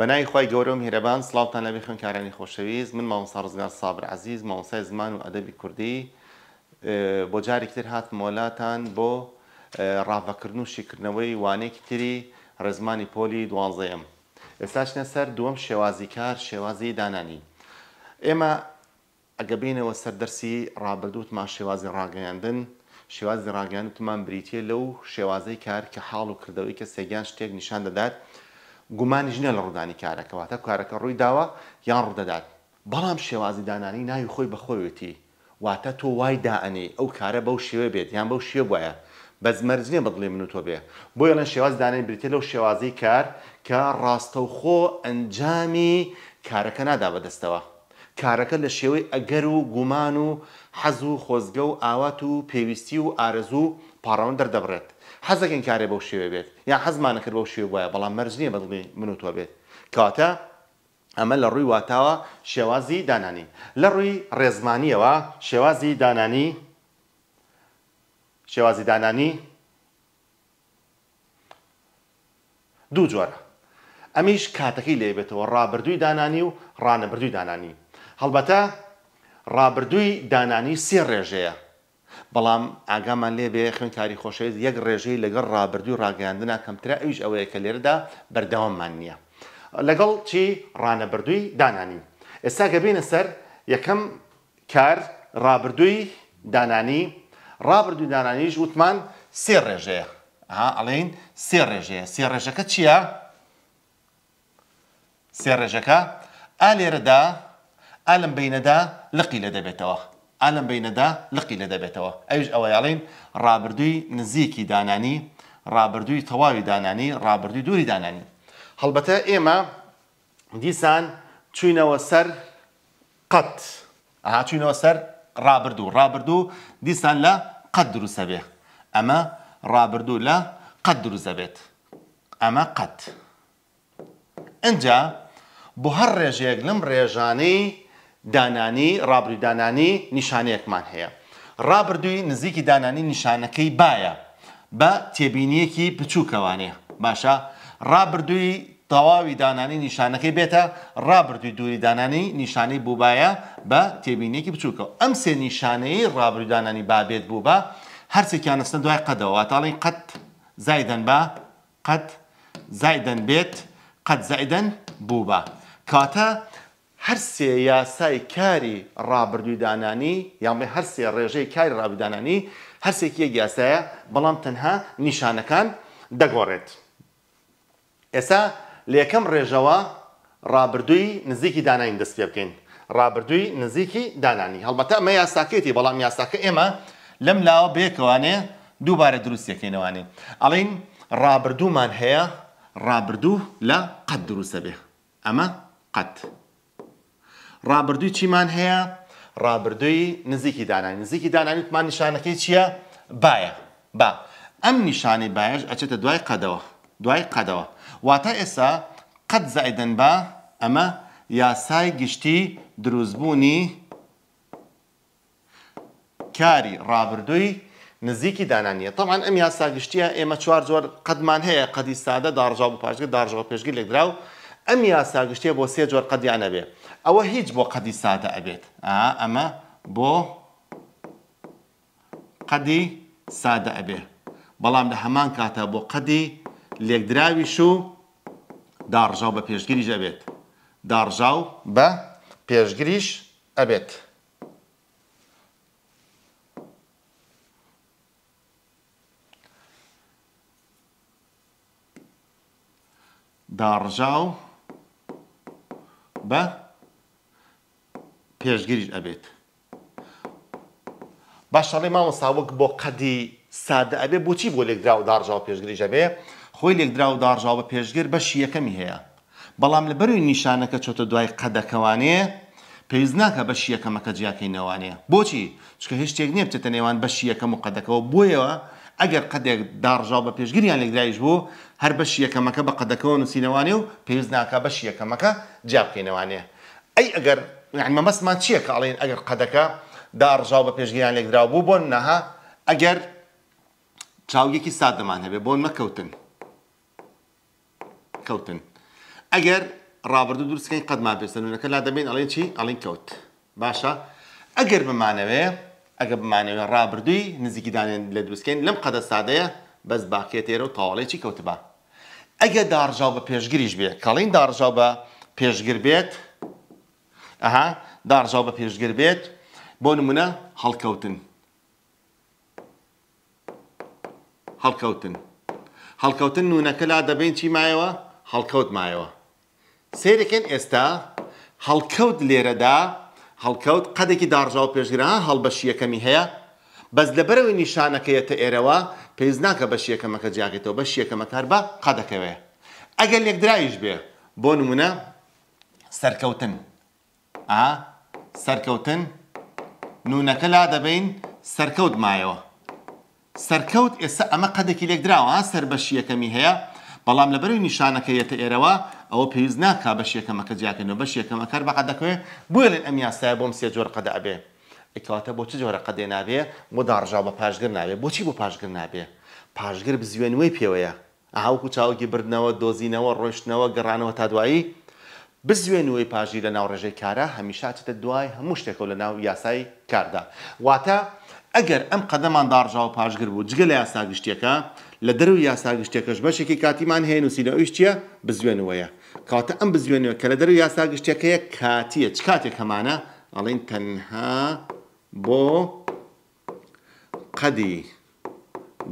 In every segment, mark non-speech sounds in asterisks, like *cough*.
بەنای خی گەورە و میهرەبان سلااوان لە خوێنکارانی خۆشەویست من مامۆسا ڕزگار سابر عزیز مامۆسای زمان و ئەدەبی کوردی بۆ جارێکتر هات مۆلاتان بۆ ڕاوەکردن و شیکردنەوەی وانێکی تری ڕێزمانی پۆلی دوانزەیەم ئێستاشنە سەر دووەم شێوازی کار شێوازی دانانی ئێمە ئەگەبینەوە سەردەرسی ڕابردوت ما شێوازی ڕاگەیاندن شێوازی ڕاگەیانتمان بریتە لەو شێوازەی کار کە حاڵ و کردەوەی کە سێگیان شتێک نیشان دەدات گومانی ژنیە لە ڕوودانی کارەکەواتە کارەکە ڕووی داوە یان ڕوودەدات بەڵام شێوازی دانانی ناوی خۆی بەخۆیەتی واتە تۆ وای دائنی ئەو کارە بەو شێوە بێت یان بەو شێ بایە بەزمەرجنیە بەدڵێ من و تۆ بێ بۆ یەڵەن شێواز دانانی بریتێ لەو شێوازی کار کە ڕاستەوخۆ ئەنجامی کارەکە نادا بەدەستەوە کارەکە لە شێوەی ئەگەر و گومان و حەز و خۆزگە و ئاوات و پێویستی و ئارزوو پاڕەوەن دەردەبڕێت حەزەکەن کارێ بەو شێوێ بێت یان حەزمانەکرد بەو شێو وایە بەڵام مەرز نییە بەڵی من و تۆ بێت کاتە ئەمە لە ڕووی واتاوە شێوازی دانانی لە ڕووی ڕێزمانیەوە شێوازی دانانی شێوازی دانانی دوو جۆرە ئەمیش کاتەکەی لێبێتەوە ڕابردووی دانانی و ڕانەبردووی دانانی هەڵبەتە ڕابردووی دانانی سێ ڕێژەیە بەڵام ئاگامان لێ بێ خوێنکاری خۆشەویست یەک ڕێژەی لەگەڵ ڕابردوو ڕاگەاندنا کەمترا ئەوش ئەوەیە کە لێردا بەردەواممان نییە. لەگەڵ چی ڕانەبردووی دانانی. ئێستا گەبینە سەر یەکەم کار ڕابردووی دانانی ڕابردوو دانانیش وتمان سێ ڕێژەیە ئەڵین سێ ڕێژەیە سێ ڕێژەکە چییە؟ سێ ڕێژەکە ئالێرەدا ئالم بینەدا لقی لە دەبێتەوە ئالم بینەدا لقی لە دەبێتەوە ئەوش ئەوەیاڵین ڕابردووی نزیکی دانانی ڕابردووی تەواوی دانانی ڕابردووی دووری دانانی هەڵبەتە ئێمە دیسان چوینەوە سەر قەت ئاها چوینەوە سەر ڕابردوو ڕابردوو دیسان لە قەت دروستە بێ ئەمە ڕابردوو لە قەت دروستە بێت ئەمە قەت ئەجا بۆ هەر ڕێژەیەک لەم ڕێژانەی دانانی ڕابری دانانی نیشانەیەکمان هەیە ڕابردووی نزیکی دانانی نیشانەکەی باە بە تێبینیەکی بچووکەوانەیە باشە ڕابردووی تەواوی دانانی نیشانەکەی بێتە ڕابردووی دووری دانانی نیشانەی بووبایە بە تێبینێکی بچووکەوە ئەم سێ نیشانەی ڕابردودانانی بابێت بوو بە هەرسێکیانستن دوای قەدەوەتاڵی قەت زایدەن بە قەت زایدەن بێت قەت زایدەن بوو بە کاتە هەر سێ یاسای کاری ڕابردوودانانی یامێ هەر سێ ڕێژەی کاری ڕابدانانی هەرسێکی یەک یاسایە بەڵام تەنها نیشانەکان دەگۆڕێت. ئێستا لە یەکەم ڕێژەوە ڕابردووی نزیکی دانانی دەست پێ بکەین. ڕابردووی نزیکی دانانی هەڵبەتە ئەمە یاساکێتی بەڵام یاساکە ئێمە لەم لاوە بێکەوانێ دووبارە دروستەکەینەوانێ. ئەڵین ڕابردوومان هەیە ڕابردوو لە قەت دروستە بێ. ئەمە قەت. ڕابردووی چیمان هەیە ڕابردووی نزیکی دانانی نزیکی دانانیتمان نیشانەکەی چییە باە با ئەم نیشانەی باەش ئەچێتە دوای قەدەوە دوای قەدەوە واتە ئێستا قەت زائدن بە ئەمە یاسای گشتی دروستبوونی کاری ڕابردووی نزیکی دانانیە تەوان ئەم یاسا گشتیە ئێمە چوار زۆر قەدمان هەیە قەدی سادە داڕژاو و پاشگە داڕژەوە پێشگی لێکرااو ئەم یاسا گشتیە بۆ سێ جۆر قەدیانە بێت ئەوە هیچ بۆ قەدی سادە ئەبێت ئەمە بۆ قەدی سادە ئەبێ بەڵام لە هەمان کاتە بۆ قەدی لێکدراویش و داڕژاو بە پێشگیریش ئەبێت داڕژاو بە پێشگریش ئەبێت. داڕژاو بە پێشگیریش ئەبێت. باشەڵی مامەساوەک بۆ قەدی سادە ئەبێ بۆچی بۆ لێکدرا و دارژاو پێشگریش ئەبێ خۆی لێکدرا و دارژاوە پێشگر بەشی یەکەمی هەیە. بەڵام لە بەروی نیشانەکە چۆتە دوای قەدەکەوانێ پێویست ناکە بەشی یەکەمەکە جیاکەی نەوانەیە بۆچی چکە هیچ شتێک نییە بچێتە نێوان بەشی یەکەم و قەدەکەەوە بۆیەوە ئەگەر قەدێک داڕژاو بە پێشگریان لێکدایش بوو هەر بەشی یەکەمەکە بە قەدەکەەوە نووسینەوانێ و پێویست ناکە بەشی یەکەمەکە جیابکەینەوانێ ئەی ئەگەر یعنی مەمەستمان چییە کە ئەڵێن ئەگەر قەدەکە داڕژاو بە پێشگیان لێکدرا بوو بۆن نەها ئەگەر چاویەکی سادەمان هەبێ بۆن مەکەوتن کەوتن ئەگەر ڕابردو درستکەین قەدما پێستنونەکە لا دەبێن ئەڵێن چی ئەڵین کەوت باشە ئەگەر بمانەوێ ئەگە بمانەوێ ڕابردووی نزیکی دانێن لە درستکەین لەم قەدە سادەیە بەس باکێتێرە و تاواڵێکی کەوتبا ئەگە داڕژاو بە پێشگریش بێ کەڵین داڕژاو بە پێشگر بێت ئەها دارژاو بە پێشگر بێت بۆ نمونە هەڵکەوتن هەڵکەوتن هەڵکەوتن نونەکە لا دەبین چی مایەوە هەڵکەوت مایەوە سێرەکەن ئێستا هەڵکەوت لێرەدا هەڵکەوت قەدێکی دارژاو پێشگران هەڵبەشیەکەمی هەیە بەس لەبەرەوەی نیشانەکەیەتە ئێرەوە پێیز ناکە بە شیەکەمەکە جاگێتەوە بە شیەکەمە کار بە قەدەکەوێ ئەگەر لێکدرایش بێ بۆ نمونە سەرکەوتن ئا سەرکەوتن نونەکە لا دەبین سەرکەوت مایەوە سەرکەوت ئێستا ئەمە قەدێکی لێکدراوە سەر بەشیەکەمی هەیە بەڵام لەبەروی نیشانەکەیەتە ئێرەوە ئەوە پێویست ناکا بەش یەکەمەکە جیاکەنەوە بەش یەکەمە کار بەقە دەکەوێت بۆ لێن ئەم یاسایە بۆم سێ جۆر قەدا ئەبێ ئەکەواتە بۆچی جۆرە قەدێ نابێ بۆ داڕژاو بە پاشگر نابێ بۆچی بۆ پاشگر نابێ پاشگر بزیێنەوەی پێوەیە ئاوکو چاوەکی بردنەوە دۆزینەوە ڕۆشتنەوە گەڕانەوە تا دوایی بزوێنەوەی پاژی لە ناو ڕێژەی کارە هەمیشاتە دوای هەموو شتێکەوە لە ناو یاسای کاردا واتە ئەگەر ئەم قەدەمان داڕژاو پاشگر بوو جگە لە یاساگشتێکە لە دەرو یاساگشتێکەش بەشێکی کاتیمان هەیە نووسینەویشتە بزوێنەوەیە کاتە ئەم بزوێنەوە کە لە دەرو یاساگشتێکەیە کاتیە چ کاتێک هەمانە ئەڵین تەنها بۆ قەدی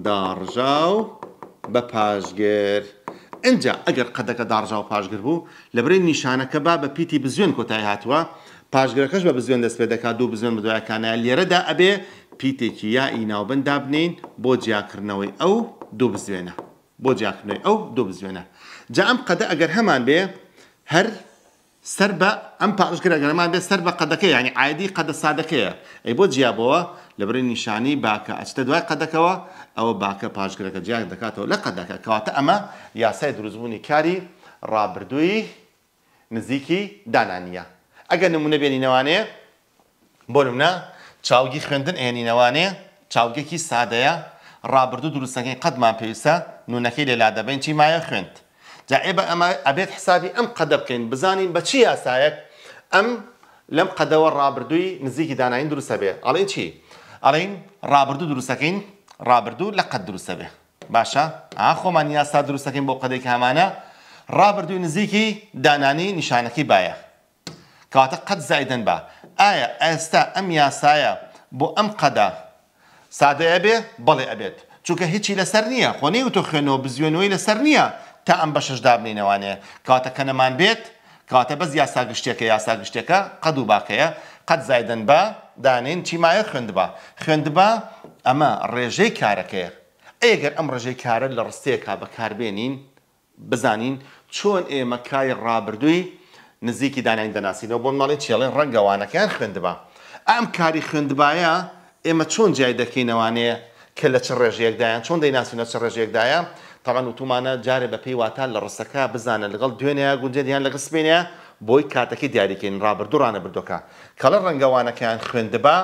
داڕژاو بە پاشگرر ئەجا ئەگەر قەدەکە داڕژا و پاشگر بوو لە برێن نیشانەکە با بە پیتی بزوێن کۆتای هاتووە پاشگرەکەش بە بزوێن دەست پێ دەکات دوو بزوێن بدوایەکانە لێرەدا ئەبێ پیتێکی یا ئیناوبند دابنین بۆ جیاکردنەوەی ئەو دوو بزوێنە بۆ جیاکردنەوەی ئەو دوو بزوێنە جا ئەم قەدە ئەگەر هەمان بێ هەر سەر بە ئەم پاشگرەگەرمان بێ سەر بە قەدەکەی ینی عادی قەدە سادەکەیە ئەی بۆ جیابەوە لە برێن نیشانی باکە ئەچتە دوای قەدەکەەوە ئەوە باکە پاشگرەکە جیان دەکاتەوە لە قەدەکە کەواتە ئەمە یاسای دروستبوونی کاری ڕابردووی نزیکی دانانیە ئەگەر نمونە بێنینەوانێ بۆ نمونە چاوگی خوێندن ئێنینەوانێ چاوگێکی سادەیە ڕابردوو دروستەکەی قەتمان پێویستە نونەکەی لێلا دەبین چی مایە خوێند جا ئێبە ئەمە ئەبێت حسابی ئەم قەدە بکەین بزانین بە چی یاسایەک ئەم لەم قەدەوە ڕابردووی نزیکی داناین دروستە بێ ئەڵێن چی؟ ئەڵین ڕابردوو دروستەکەین ڕابردوو لە قەت دروستە بێ باشە ئا خۆمان یاستا دروستەکەین بۆ قەدەی هامانە ڕابردوو نزیکی دانانی نیشانەکەی باە کەواتە قەت زایدن بە ئایا ئێستا ئەم یاسایە بۆ ئەم قەدا سادەیە بێ بەڵێ ئەبێت چونکە هیچی لەسەر نییە خۆنەی و تۆ خوێنەوە بزیێنەوەی لەسەر نییە تا ئەم بەشش دابنینەوانێ کاتەکە نەمان بێت کاتە بەس یاسا گشتێکە یاسا گشتێکە قەد و باکەیە قەت زایدن بە دانین چیمایە خوێندبا خوێندبە ئەمە ڕێژەی کارەکەیە ئەگەر ئەم ڕژەی کارە لە ڕستەیەکا بەکاربێنین بزانین چۆن ئێمە کای ڕابردووی نزیکی داناین دەناسیینەوە بۆ ماڵی چێڵێن ڕەنگەوانەکەیان خوێندبا ئەم کاری خوێندبایە ئێمە چۆن جای دەکەینەوانەیە کە لە چ ڕێژەیەکدایان چۆن دەیناسیینە چ ڕێژێکدایە تەڵەن وتومانە جارێ بە پێی واتان لە ڕستەکە بزانە لەگەڵ دوێنەیە گونجێنیان لە قسبێنەیە بۆی کاتەکەی دیاریکەین ڕابردوورانە بردوەکە کە لە ڕەنگەوانەکەیان خوێندبا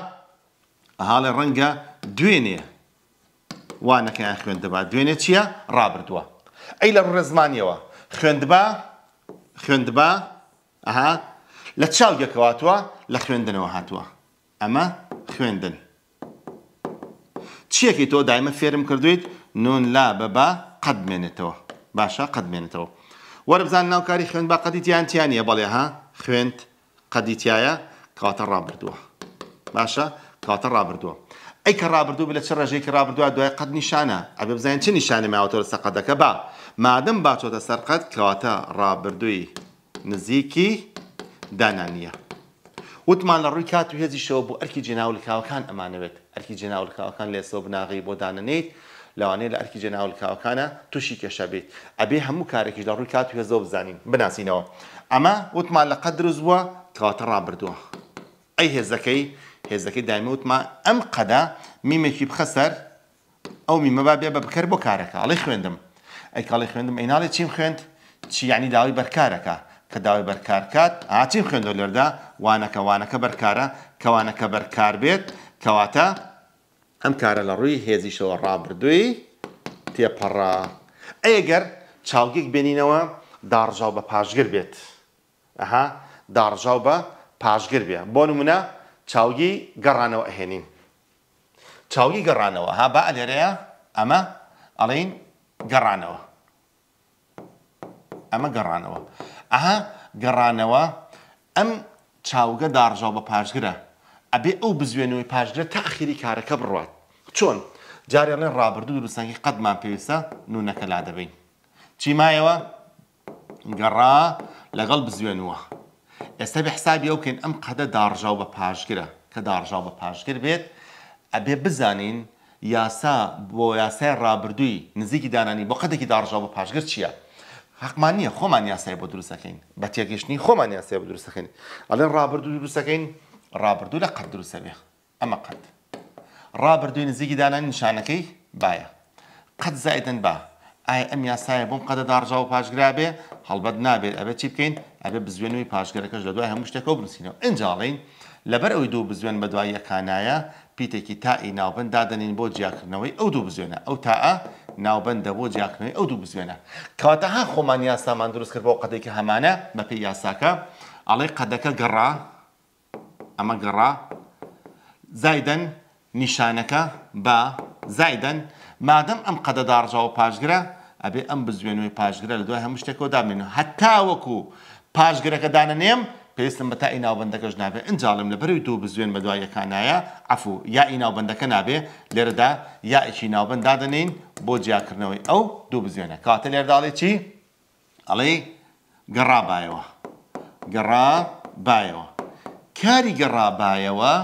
هاڵێ ڕەنگە دوێنێ وانەکەیان خوێندبا دوێنێ چییە ڕابردووە ئەی لە ڕێ زمانیەوە خوێندبا خوێندبا ئەها لە چاوگەکەواتوە لە خوێندنەوە هاتووە ئەمە خوێندن چیەکی تۆ دایمە فێرم کردویت نون لا بەبا قەت مێنێتەوە باشە قەت مێنێتەوە وەربزان ناوکاری خوێن با قەدیتیان تیانە بەڵێ ها خوێند قەدیتیایە کاتە ڕابردووە باشە کاتە ڕابردووە ئەی کە ڕابردوو لە چ ڕژێکی ڕابردووە دوای قەت نیشانە ئەبێ بزانین چ نیشانە ماوەتۆرە سەقەدەکە با مادەم باچۆتە سەرقەت کەواتە ڕابردووی نزیکی دانانیە وتمان لە ڕووی کات و هێزیشەوە بۆ ئەرکی جێناولکاوەکان ئەمانەوێت ئەرکی جێناولکاوەکان لێسەوە بناغی بۆ دانەنیت لەوانەیە لە ئەرکی جێناولکاوەکانە تووشی کێشە بێت ئەبێ هەموو کارێکیش لە ڕووی کات و هێزەوە بزانین بناسیینەوە ئەمە وتمان لە قەدرز بووە کەواتە ڕابردووە ئەی هێزەکەی هێزەکەی دایمەوتما ئەم قەدا میمێکی بخەسەر ئەو میمەبا بێ بە بکەر بۆ کارەکە ئەڵی خوێندم ئەی کاڵی خوێندم ئەیناڵی چیم خوێند چی ینی داوای بەرکارەکە کە داوای بەرکارکات ئاچیم خوێندەوە لەردا وانەکە وانەکە بەرکارە کەوانەکە بەرکار بێت کەواتە ئەم کارە لە ڕووی هێزیشەوە ڕابردووی تێپەڕا ئەگەر چاوگێک بێنینەوە داڕژاو بە پاشگر بێت ئەها داڕژاو بە پاشگر بێ بۆ نمونە چاوگی گەڕانەوە ئەهێنین چاوگی گەڕانەوە ها بە ئەلێرەیە ئەمە ئەڵین گەڕانەوە ئەمە گەڕانەوە ئەها گەڕانەوە ئەم چاوگە دارژاو بە پاشگرە ئەبێ ئەو بزوێنەوەی پاشگرە تاخیری کارەکە بڕات چۆن جارێڵێن ڕابردوو دروستەنگی قەتمان پێویستە نونەکە لا دەبین چیمایەوە گەڕا لەگەڵ بزوێنەوە ئێستا بە حسابی ئەوکەین ئەم قەدە داڕژاو بە پاشگرە کە داڕژاو بە پاشگر بێت ئەبێ بزانین یاسا بۆ یاسای ڕابردووی نزیکی دانانی بۆ قەدێکی داڕژاو بە پاشگر چییە؟ حقمان نیە خۆمان یاسای بۆ دروستەکەین بە تێگەشتنی خۆمان یاسای بۆ دروستەکەین ئەڵێن ڕابردوو دروستەکەین ڕابردوو لە قەت دروستەبێ ئەمە قەت ڕابردووی نزیکی دانانی نیشانەکەی باە قەت زایدن با ئای ئەم یاسایە بۆم قەدە داڕژاو و پاشگرا بێ هەڵبەت نابێت ئەبێ چی بکەین ئەبێ بزوێنەوەی پاشگەرەکەش لە دوای هەموو شتێکەوە بنووسینەوە ئەنجاڵین لەبەر ئەوی دوو بزوێن بە دوای یەکانایە پیتێکی تائی ناوبند دادنین بۆ جیاکردنەوەی ئەو دوو بزوێنە ئەو تاە ناوبندە بۆ جیاکردنەوەی ئەو دوو بزوێنە کاتەها خۆمان یاسامان دروست کرد بۆ قەدێکی هەمانە بەپی یاساکە ئەڵێ قەدەکە گەڕا ئەمە گەڕا زایدەن نیشانەکە بە زایدەن مادەم ئەم قەدەدارژاو پاشگرە ئەبێ ئەم بزوێنەوەی پاشگرە لە دوای هەموو شتێکەوە دامێنەوە هەتا وەکو پاشگرەکە دانەنێم پێستم بە تا ئیناوبندەکەش نابێ ئەنجاڵم لە بەروی دوو بزوێن بە دوایەکانایە ئەفو یا ئیناوبندەکە نابێ لێرەدا یا ئیچی ناوبند دادنین بۆ جیاکردنەوەی ئەو دوو بزوێنە کاتە لێرداڵێ چی؟ ئەڵێ گەڕا بایەوە گەڕا بایەوە کاری گەڕا بایەوە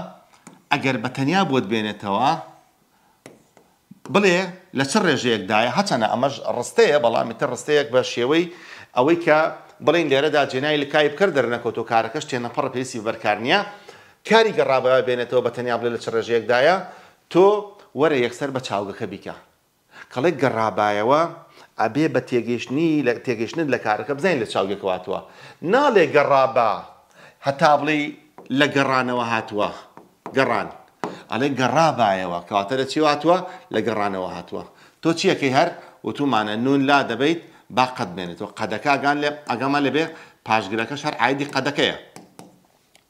ئەگەر بە تەنیا بۆت بێنێتەوە بڵێ لە چ ڕێژەیەکدایە هەچەنە ئەمەش ڕستەیە بەڵامی تر ڕستەیەک بە شێوەی ئەوەی کە بڵین لێرەدا جێنای لە کای بکرد دەرنەکەوتۆ کارەکەش تێنەپەڕ پێسی بەرکارنیە کاری گەڕابەوە بێنێتەوە بە تەنیا بڵێ لە چ ڕێژەیەکدایە تۆ وەرە یەکسەر بە چاوگەکە بیکە کەڵێک گەڕابایەوە ئەبێ بە تێگەشتنی لە تێگەشتن لە کارەکە بزین لە چاوگەکەواتوە ناڵێ گەڕابا هەتا بڵێ لە گەڕانەوە هاتووە گەڕان ئەلێ گەڕا باەوە کەواتە لە چی هاتووە لە گەڕانەوە هاتووە تۆ چیەکەی هەر وتومانە نون لا دەبیت با قەت بێنێتەوە قەدەکەگان لێ ئەگەمە لەبێ پاشگرەکە شەر عیدی قەدەکەیە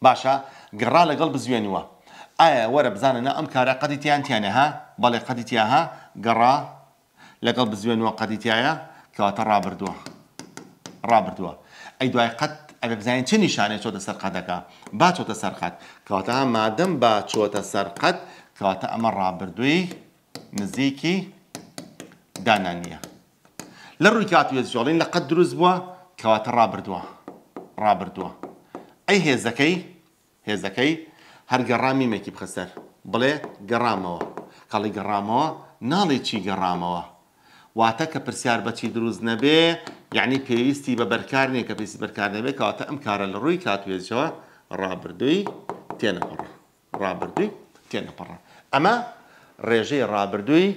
باشە گەڕا لەگەڵ بزوێنیوە ئایا وەرە بزانە ئەم کارە قەدیتیان تیانەها بەڵێ قەدیتیاها گەڕا لەگەڵ بزوێنەوە قەدیتیایە کەواتە ڕابردووە ڕابردووە ئەی دوای قەت ئەبێ بزانین چه نیشانێ چۆتە سەرقەتەکە با چۆتە سەرقەت کەواتە مادەم با چۆتە سەرقەت کەواتە ئەمە ڕابردووی نزیکی دانانیە لە ڕووی کاتوێزژۆڵین لە قەت دروست بووە کەواتە ڕابردووە ڕابردووە ئەی هێزەکەی هێزەکەی هەر گەڕامیمێکی بخەسەر بڵێ گەڕامەوە کاڵی گەڕامەوە ناڵی چی گەڕامەوە واتە کە پرسیار بەچی دروست نەبێ یعنی پێویستی بە بەرکارنێک کە پێویستی بەرکار نەبێت کەواتە ئەم کارە لە ڕووی کاتوێزیەوە ڕابردووی تێنەپەڕ ڕابردووی تێنەپەڕ ئەمە ڕێژەی ڕابردووی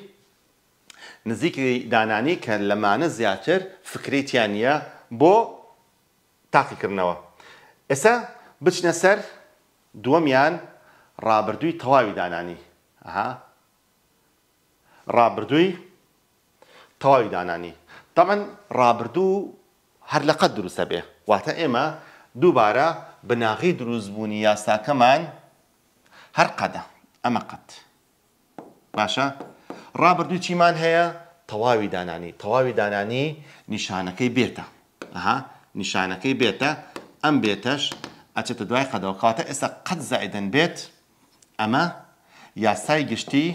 نزیکی دانانی کە لەمانە زیاتر فکریتیانە بۆ تاقیکردنەوە ئێستا بچنە سەر دووەمیان ڕابردووی تەواوی دانانی ڕابردووی تەواوی دانانی تەمەەن ڕابردوو هەر لەقەت دروستە بێ واتە ئێمە دووبارە بناغی دروستبوونی یاساکەمان هەر قەدە ئەمە قەت باشە ڕابردوو چیمان هەیە تەواوی دانانی تەواوی دانانی نیشانەکەی بێتە ئەها نیشانەکەی بێتە ئەم بێتەش ئەچێتە دوای قەدەوە کاتە ئێستا قەت زائدن بێت ئەمە یاسای گشتی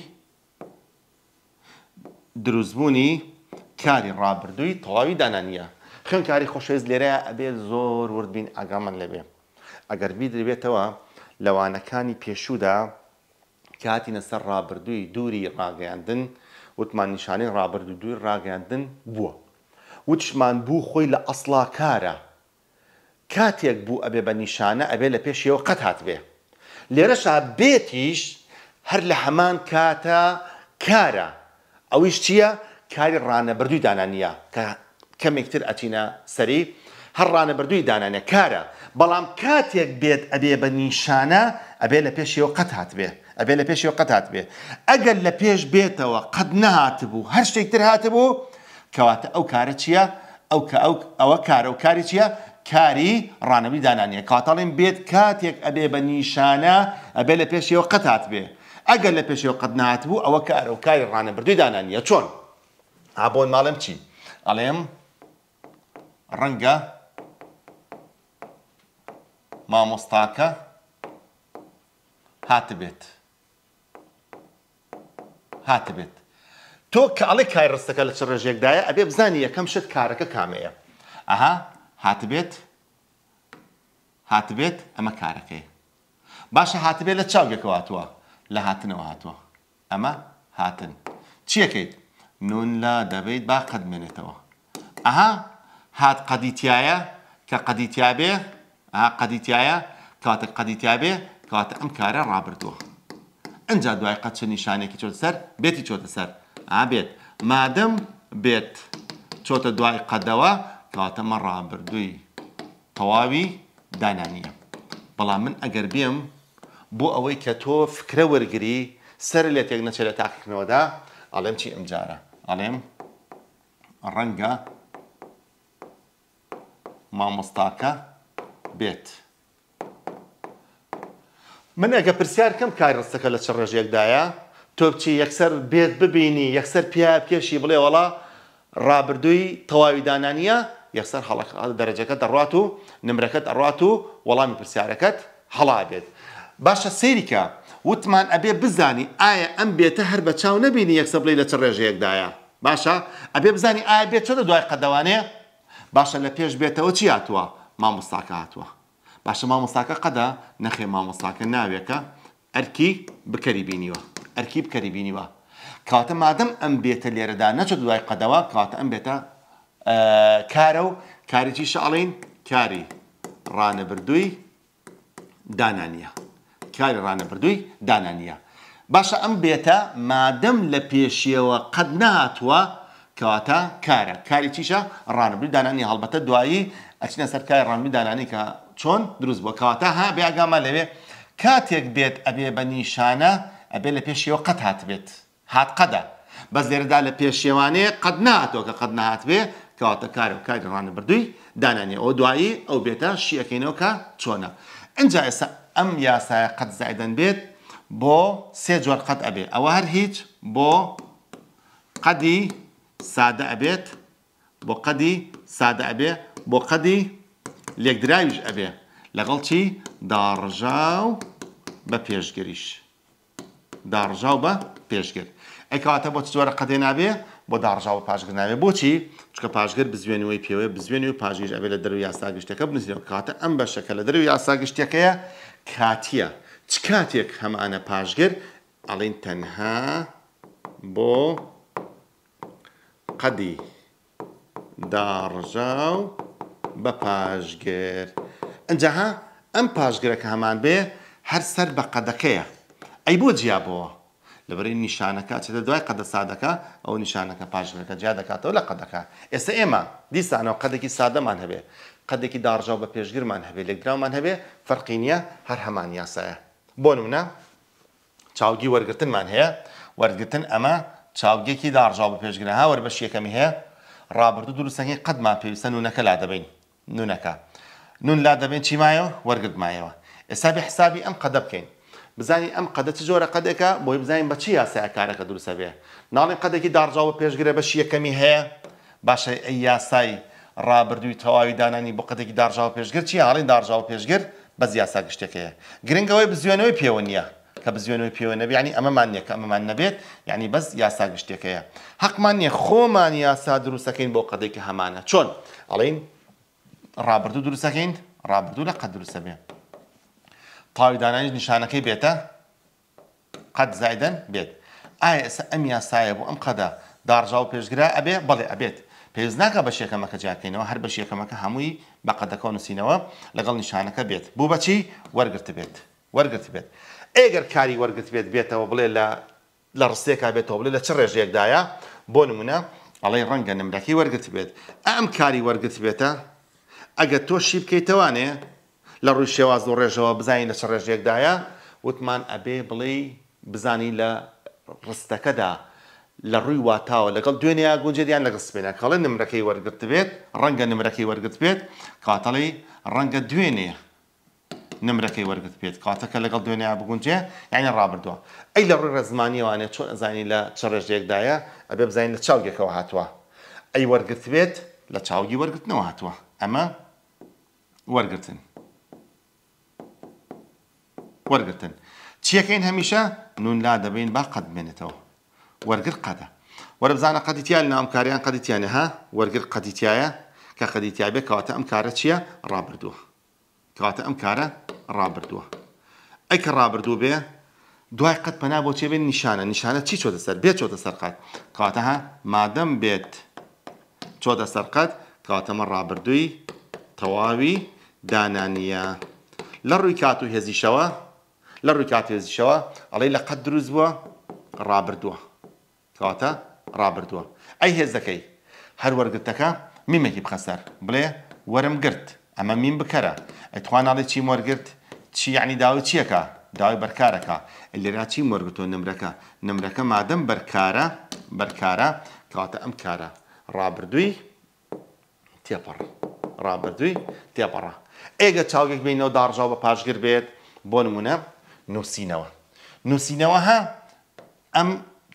دروستبوونی کاری ڕابردووی تەواوی دانانیە خوێن کاری خۆشەویست لێرەیە ئەبێ زۆر ورد بین ئاگامان لەبێ ئەگەر بیدربێتەوە لەوانەکانی پێشودا کاتینە سەر ڕابردووی دووری ڕاگەاندن وتمان نیشانەی ڕابرد و دووی ڕاگەاندن بووە وتشمان بوو خۆی لە ئەسڵا کارە کاتێک بوو ئەبێ بە نیشانە ئەبێ لە پێشیەوە قەت هاتبێ لێرەشا بێتیش هەر لە هەمان کاتە کارە ئەویش چییە؟ کاری ڕانەبردووی دانانیە کە کەمێکتر ئەچینە سەری هەر ڕانەبردووی دانانە کارە بەڵام کاتێک بێت ئەبێ بە نیشانە ئەبێ لە پێشیەوە قەت هات بێ ئەبێ لە پێشیەوە قەت هات بێ ئەگەر لە پێش بێتەوە قەت نەهات بوو هەر شتێکتر هاتبوو کەواتە ئەو کارە چییە ئەو کە ئەو ئەوە کارە و کاری چییە کاری ڕانەوی دانانیە کاتەڵێن بێت کاتێک ئەبێ بە نیشانە ئەبێ لە پێشیەوە قەت هات بێ ئەگەر لە پێشیەوە قەت نهات بوو ئەوە کارە و کاری ڕانەبردووی دانانیە چۆن ئابۆن ماڵم چی ئەڵێم ڕەنگە مامۆستاکە هاتبێت هاتبێت تۆ کە ئەڵی کای ڕستەکە لە چ ڕێژێکدایە ئەبێ بزانانی یەکەم شت کارەکە کامەیە ئەها هاتبێت هاتبێت ئەمە کارەکەی باشە هاتبێت لە چاوگێکەوە هاتووە لە هاتنەوە هاتووە ئەمە هاتن چیەکەیت نون لا دەبێت با قەت بمێنێتەوە ئەها هات قەدیتیایە کە قەدیتیابێ قەدیتیایە کاتە قەدیتیابێ کاتە ئەم کارە ڕابردووە ئەجا دوای قەت چ نیشانێکی چۆتە سەر بێتی چۆتە سەر ئابێت مادەم بێت چۆتە دوای قەدەوە کاتەمە ڕابردووی تەواوی دانانیە بەڵام من ئەگەر بێم بۆ ئەوەی کە تۆ فکرە وەرگری سەر لێ تێک نەچێت لە تاقیکردنەوەدا ئەڵێم چی ئەمجارە ئەڵێم ڕەنگە مامۆستاکە بێت. من ئەگە پرسیار کەم کارڕستەکە لە چ ڕێژێکدایە، تۆ بچی یەکسەر بێت ببینی یەکسەر پیا پێشی بڵێ وڵا ڕابردووی تەواوی دانانیە یەکسەر دەرەجەکە دەڕات و نمرەکەت ئەڕات و وەڵامی پرسیارەکەت هەڵا بێت. باشە سەیریکە وتمان ئەبێ بزانی ئایا ئەم بێتە هەر بە چاو نبینی یەک سەبلی لە چ ڕێژەیەکدایە باشە ئەبێ بزانی ئایا بێت چۆ لە دوای قەدەوانەیە باشە لە پێش بێتەوە چی هاتووە مامۆستاکە هاتووە باشە مامۆستاکە قەدا نەخێ مامۆستاکە ناوێکە ئەرکی بکەری بینیوە ئەرکی بکەری بینیوە کاتە مادەم ئەم بێتە لێرەدا نەچ دوای قەدەوە کاتە ئەم بێتە کارە و کارێکی شەڵین کاری ڕانەبردووی دانانیە کاری ڕانەبردووی دانانیە باشە ئەم بێتە مادەم لە پێشیەوە قەت نهاتوە کەواتە کارە کاری چیشە ڕانبری دانانی هەڵبەتە دوایی ئەچینە سەرکاری ڕانبی دانانی کە چۆن دروست بووە کەواتە ها بێگامە لەوێ کاتێک بێت ئەبێ بە نیشانە ئەبێ لە پێشیەوە قەت هات بێت هات قەدە بەس لێرەدا لە پێشێوانەیە قەت نهاتۆ کە قەت نهات بێ کەواتە کار و کاری ڕانە بردووی دانانی ئەو دوایی ئەو بێتە شیەکەینەوە کە چۆنە. ئەجا ئێستا ئەم یاسایە قەت زایدەن بێت بۆ سێ جۆر قەت ئەبێ ئەوە هەر هیچ بۆ قەدی سادە ئەبێت بۆ قەدی سادە ئەبێ بۆ قەدی لێکدراویش ئەبێ لەگەڵ چی داڕژاو بە پێشگریش داڕژاو بە پێشگر ئەکاتە بۆ زۆرە قەدێ نابێ بۆ داڕژاوە پاشگر ناوێ بۆچی چکە پاشگر بزوێنەوەی پێوێ بزوێنی و پاژیر ئەبێ لە دەروی یاساگشتەکە بنووسینەوە کاتە ئەم بەشەکە لە دەروی یاساگشتەکەیە کاتیە چ کاتێک هەمانە پاشگر ئەڵین تەنها بۆ قەدی داڕژاو بە پاشگر ئەنجها ئەم پاشگرەکە هەمان بێ هەر سەر بە قەدەکەیە ئەی بۆ جیابەوە لەبەری نیشانەکە چێتە دوای قەدە سادەکە ئەو نیشانەکە پاژەکە جیا دەکاتەوە لە قەدەکە ئێستا ئێمە دیسانەوە قەدێکی سادەمان هەبێ قەدێکی داڕژاو بە پێشگرمان هەبێ لێکدراومان هەبێ فەرقینیە هەر هەمان یاسایە بۆ نمونە چاوگی وەرگتنمان هەیە وەرگتن ئەمە چاوگێکی داڕژاو بە پێشگرنەها وەربەش یەکەمی هەیە ڕابردو دروستەنگی قەدمان پێویستە نونەکە لا دەبین نونەکە نون لا دەبێن چیمایەوە وەرگرتمایەوە ئێستا بێ حسابی ئەم قەدە بکەین بزانین ئەم قەدە چ جۆرە قەدێکە بۆی بزانین بە چی یاسای کارەکە دروستە بێ ناڵێن قەدێکی دارجاوە پێشگرێ بەش یەکەمی هەیە باشە ئەی یاسایی ڕابردووی تەواوی دانانی بۆ قەدێکی دارژاو پێشگر چی هاڵین دارژاو پێشگر بە زیاسا گشتێکەیە گرنگەوەی بزیێنەوەی پێوە نییە کە بزیێنەوەی پێوە نەبی ینی ئەمەمان نیە کە ئەمەمان نەبێت یعنی بەس یاسا گشتێکەیە حەقمان نیە خۆمان یاسا دروستەکەین بۆ قەدێکی هەمانە چۆن ئەڵین ڕابردوو دروستەکەین ڕابردوو لە قەد دروستە بێت تاویدانانی نیشانەکەی بێتە قەت زایدەن بێت ئایا ئێستا ئەم یاسایە بۆ ئەم قەدا دارژاو پێشگرا ئەبێ بەڵێ ئەبێت پێز ناکە بە شێخەمەکە جاکەینەوە هەر بە شێخەمەکە هەمووی بە قەدەکە نووسینەوە لەگەڵ نیشانەکە بێت بوو بەچی وەرگرت بێت وەرگرت بێت ئێگەر کاری وەرگت بێت بێتەوە بڵێ لە لە ڕستێکا بێتەوە بڵێ لە چ ڕێژێکدایە بۆ نمونە ئەڵێ ڕەنگە نمرەکەی وەرگت بێت ئەم کاری وەرگت بێتە ئەگە تۆ شی بکەیتوانێ لە ڕووی شێواز و ڕێژەوە بزانین لە چ ڕێژێکدایە وتمان ئەبێ بڵێ بزانی لە ڕستەکەدا لە ڕووی واتاوە لەگەڵ دوێنیا گونجێدیان لە گەسپێنە کەڵێ نمرەکەی وەرگرت بێت ڕەنگە نمرەکەی وەرگرت بێت کاتەڵی ڕەنگە دوێنێ نمرەکەی وەرگت بێت کاتەکە لەگەڵ دوێنیا بگونجێ یعنی ڕابردووە ئەی لە ڕووی ڕزمانیوانێ چۆن ئەزانی لە چ ڕێژێکدایە ئەبێ بزانین لە چاوگێکەوە هاتووە ئەی وەرگرت بێت لە چاوگی وەرگتنەوە هاتووە ئەمە وەرگتن وەرگتن چیەکەین هەمیشە نون لا دەبین با قەت بمێنێتەوە وەرگر قەدە وەرە بزانە قەتیتیان نامکاریان قەدیتیانە ها وەرگر قەتیتیایە کە قەدیتیا بێ کەواتە ئەم کارە چییە ڕابردووە کەواتە ئەم کارە ڕابردووە ئەی کە ڕابردوو بێ دوای قەت پەنا بۆ چێ بێن نیشانە نیشانە چی چۆتە سەر بێت چۆتە سەرقات کەواتەها مادەم بێت چۆتە سەرقات کەواتەمە ڕابردووی تەواوی دانانیە لە ڕووی کات و هێزیشەوە لە ڕووی کاتێزیشەوە ئەڵی لە قەت دروست بووە ڕابردووە کەواتە ڕابردووە ئەی هێز دەکەی هەر وەرگتەکە میمێکی بخەسەر بڵێ وەرم گرت ئەمە میم بکەرە ئەتوانناڵی چی وەرگرت چی یعنی داوە چیەکە داوای بەرکارەکە لێرا چی وەرگتۆ نمرەکە نمرەکە مادەم بەرکارە بەرکارە کەواتە ئەم کارە ڕابردووی تێپەڕ ڕابردووی تێپەڕە ئێگە چاوگێک بینەوە داڕژاو بە پاشگر بێت بۆ نمونە نووسینەوە نووسینەوە هە ئەم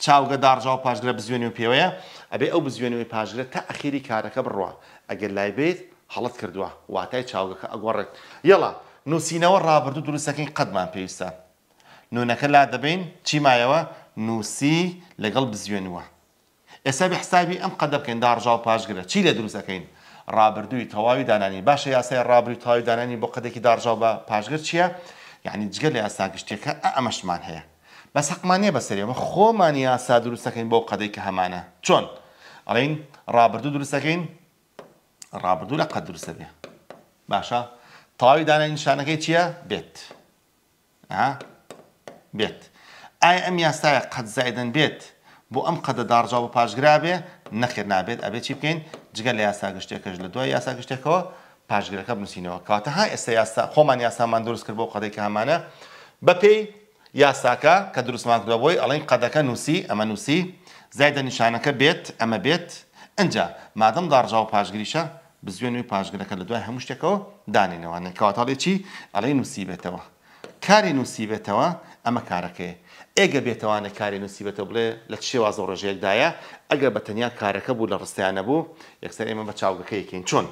چاوگە دارجااو پاشگرە بزیێنی و پێوەیە ئەبێ ئەو بزیێنەوەی پاشگرە تا ئەخیری کارەکە بڕوە ئەگەر لای بێت هەڵت کردووە واتای چاوگەکە ئەگۆڕێت یەڵە نووسینەوە ڕابردوو دروستەکەی قەتمان پێویستە نوونەکە لا دەبین چیمایەوە نووسی لەگەڵ بزیێنوە ئێستا بە حسابی ئەم قە دەبکەین داڕژااو پاشگرە چی لە دروستەکەین ڕابردووی تەواوی دانانی باشە یاسای ڕابری تاوی دانانی بۆ قەدێکی دارژاو بە پاشگر چییە؟ یعنی جگە لە یاسا گشتێکە ئەمەشمان هەیە بەس حقمانە بەسەرەوە خۆمانی یاسا دروستەکەین بۆ قەدەی کە هەمانە چۆن ئەڵین ڕابردوو دروستەکەین ڕابردوو لە قەت دروستە بێ باشە تاوی دانە نیشانەکەی چییە بێت بێت ئایا ئەم یاسایە قەت زایدن بێت بۆ ئەم قەدە دارجا بە پاشگرا بێ نەخێر نابێت ئەبێت چی بکەین جگە لە یاسا گشتێکەش لە دوای یاسا گشتێکەوە پاشگرەکە بنووسینەوە کاتە ها ئێستا یاستا خۆمان یاسامان دروست کرد بۆ قەدەیکە هەمانە بە پێی یاساکە کە دروستمان کردەوە بۆی ئەڵین قەدەکە نووسی ئەمە نووسی زایدە نیشانەکە بێت ئەمە بێت ئەجا مادەم داڕژا و پاشگریشە بزوێنوی پاشگرەکە لە دوای هەموو شتێکەوە دانینەوەە کەواتاڵێکی ئەڵی نووسی بێتەوە کاری نووسی بێتەوە ئەمە کارەکەی ئێگە بێتەوانە کاری نووسیبەتە بڵێ لە شێوازە ڕۆژێکدایە ئەگەر بە تەنیا کارەکە بوو لە ڕستیانە بوو یەکسەر ئێمە بە چاوگەکەیکەین چۆن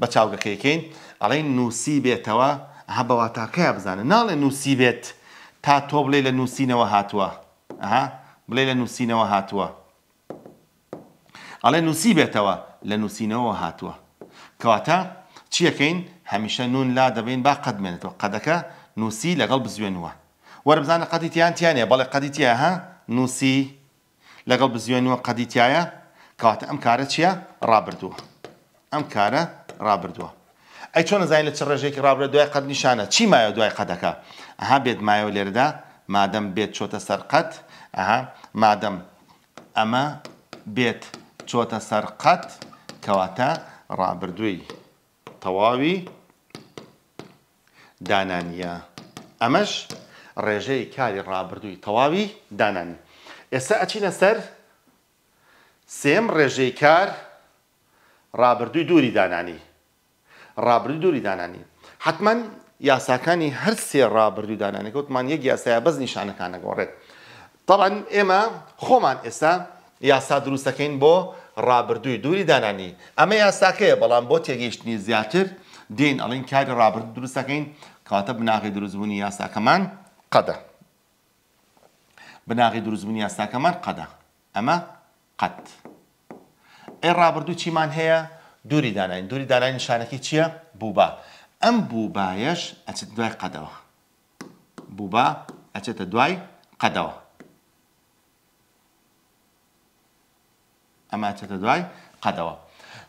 بە چاوگەکەیەکەین ئەڵێ نووسی بێتەوە ئەها بەواتاکەیە بزانن ناڵێ نووسی بێت تا تۆ بڵێ لە نووسینەوە هاتووە ئەها بڵێ لە نووسینەوە هاتووە ئەڵێ نووسی بێتەوە لە نووسینەوە هاتووە کەواتە چیەکەین هەمیشە نون لا دەبین با قەدمێنێتەوە قەدەکە نووسی لەگەڵ بزوێنوە وەرە بزانە قەدیتیان تیانە بەڵێ قەدیتیە ها نووسی لەگەڵ بزیێنەوە قەدیتایە کاتە ئەم کارە چییە ڕابردووە ئەم کارە ڕابردووە ئەی چۆن زای لە چ ڕێژێکی ڕابرە دوای قەت نیشانە چی مایە دوای قەدەکە ئەها بێت مایەوە لێردا مادەم بێت چۆتە سەرقەت ئەها مادەم ئەمە بێت چۆتە سەرقەت کەواتە ڕابردووی تەواوی دانانیە ئەمەش ڕێژەی کاری ڕابردووی تەواوی دانانی ئێستا ئەچینە سەر سێم ڕێژەی کار ڕابردووی دووری دانانی ڕابردوو دووری دانانی حتما یاساکانی هەر سێ ڕابردوو دانانی کەوتمان یەک یاسایە بەز نیشانەکانە گۆڕێت تەڵەن ئێمە خۆمان ئێستا یاسا دروستەکەین بۆ ڕابردووی دووری دانانی ئەمە یاساکەیە بەڵام بۆ تێگەیشتنی زیاتر دین ئەڵین کاری ڕابرد دروستەکەین کاتە بناغی دروستبوونی یاساکەمان قەدە بناغی دروستبوونی یاساکەمان قەدە ئەمە قەت ئێ ڕابردوو چیمان هەیە دووری داناین دووری داناین نیشانەکەی چییە بووبا ئەم بووبایەش ئەچێت دوای قەدەوە بووبا ئەچێتە دوای قەدەوە ئەماچێتە دوای قەدەوە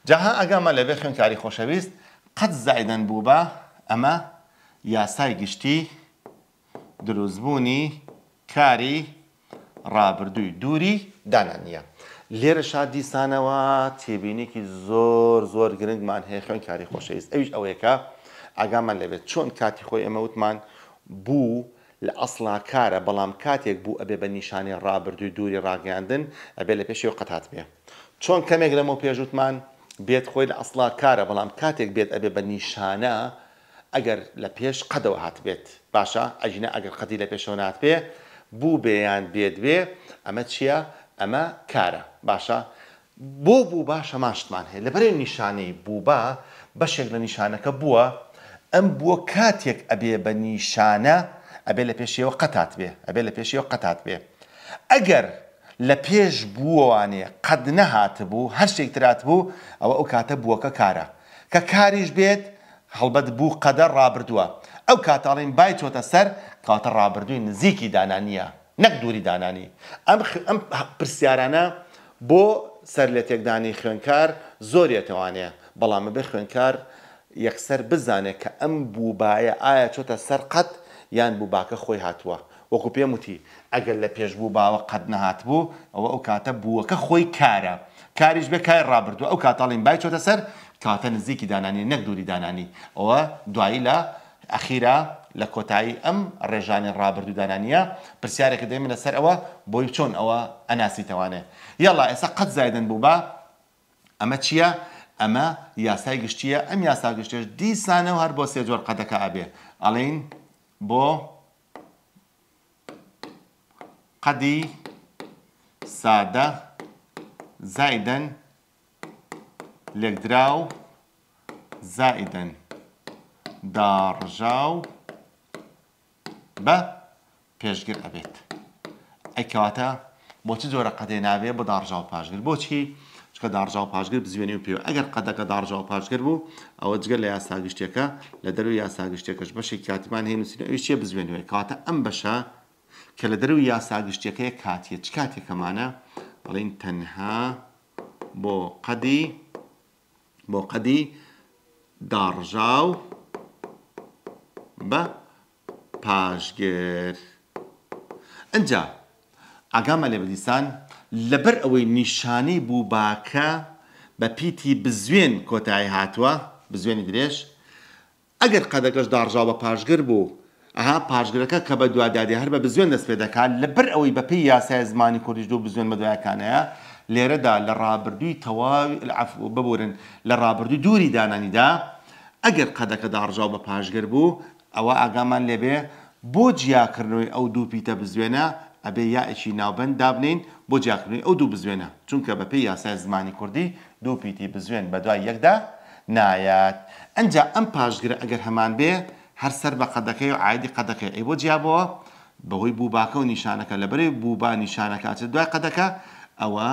جاها ئەگەمە لەبێ خوێنکاری خۆشەویست قەت زایدەن بووبا ئەمە یاسای گشتی دروستبوونی کاری ڕابردووی دووری دانانیە لێرە شادیسانەوە تێبینێکی زۆر زۆر گرنگمان هەیە خوێن کاری خۆشەویست ئەویش ئەوەیەکە ئاگامان لەبێت چۆن کاتی خۆی ئەمە وتمان بوو لە ئەسڵا کارە بەڵام کاتێک بوو ئەبێ بە نیشانی ڕابردووی دووری ڕاگەاندن ئەبێ لە پێشی و قەتات بێ چۆن کەمێک لەمە پێشوتمان بێت خۆی لە ئەسڵا کارە بەڵام کاتێک بێت ئەبێ بە نیشانە ئەگەر لە پێش قەدەوە هات بێت باشە ئەژینە ئەگەر قەتی لە پێشەوە نات پێ بوو بێیان بێت بێ ئەمە چییە؟ ئەمە کارە باشە بۆ بوو باشە ماشتمان هەیە لەبەرێ نیشانەی بووبا بەشێک لە نیشانەکە بووە ئەم بووە کاتێک ئەبێ بە نیشانە ئەبێ لە پێشیەوە قەتات بێ ئەبێ لە پێشیەوە قەتات بێ ئەگەر لە پێش بووەوانێ قەت نەهات بوو هەر شێکترات بوو ئەوە ئەو کاتە بووەکە کارە کە کاریش بێت هەڵبەت بوو قەدە ڕابردووە ئەو کاتەڵین بای چۆتە سەر کاتە ڕابردووی نزیکی دانانیە نەک دووری دانانی ئەم پرسیارانە بۆ سەر لە تێکدانی خوێنکار زۆریەتەوانەیە بەڵامە بێ خوێنکار یەکسەر بزانێت کە ئەم بووبایە ئایا چۆتە سەر قەت یان بووباکە خۆی هاتووە وەکو پێم وتی ئەگەر لە پێشبوو باوە قەت نەهات بوو ئەوە ئەو کاتە بووەکە خۆی کارە کاریش بێ کای ڕابردووە ئەو کاتەڵین بای چۆتە سەر کاتە نزیکی دانانی نەک دووری دانانی ئەوە دوایی لە ئەخیرە لە کۆتایی ئەم ڕێژانی ڕابردوودانانیە پرسیارێک دێ من لەسەر ئەوە بۆی چۆن ئەوە ئەناسیتەوانێ یاڵا ئێستا قەت زایدن بوو بە ئەمە چییە؟ ئەمە یاسای گشتیە ئەم یاسا گشتێش دیسانەوە هەر بۆ سێ جۆر قەتەکە ئابێ ئەڵین بۆ قەدی سادە زایدن لێکدرا و زائدن داڕژاو و بە پێشگر ئەبێت ئەیکەواتە بۆچی زۆرە قەدەی ناوێ بۆ داڕژا و پاشگر بۆچی چکە داڕژا و پاشگر بزیێنی و پێ ئەگەر قەدەکە داڕژا و پاشگر بوو ئەوە جگەر لە یاساگشتێکە لە دەروی یاساگشتێکەش بەشی کاتیمان هێنووسین ئەوی چێ بزوێنەوە کاتە ئەم بەشە کە لە دەروی یاساگشتەکەی کاتیە چ کاتێکەمانە بڵین تەنها بۆ قەدی بۆ قەدی داڕژاو بە پاشگر ئەجا ئاگامە لێ بەدیسان لەبەر ئەوەی نیشانەی بوو باکە بە پیتی بزوێن کۆتایی هاتووە بزوێنی درێژ ئەگەر قەدەکەش داڕژاو بە پاشگر بوو ئەها پاشگرەکە کە بە دووادادی هەر بە بزوێن دەست پێ دەکات لەبەر ئەوەی بەپی یاسای زمانی کوردیش و بزوێن بەدوایەکانەیە لێرەدا لە ڕابردووی تەواوی ببورن لە ڕابردوو دووری دانانیدا ئەگەر قەدەکە داڕژاو بە پاشگر بوو ئەوە ئاگامان لێبێ بۆ جیاکردنەوەی ئەو دوو پیتە بزوێنە ئەبێ یائکی ناوبند دابنین بۆ جیاکردنەوەی ئەو دوو بزوێنە چونکە بە پێی یاسای زمانی کوردی دوو پیتی بزوێن بە دوای یەکدا نایات ئەجا ئەم پاشگرە ئەگەر هەمان بێ هەر سەر بە قەدەکەی و عادی قەدەکەی ئەی بۆ جیابەوە بەهۆی بووباکە و نیشانەکە لەبەرێ بووبا نیشانەکە دوای قەدەکە ئەوە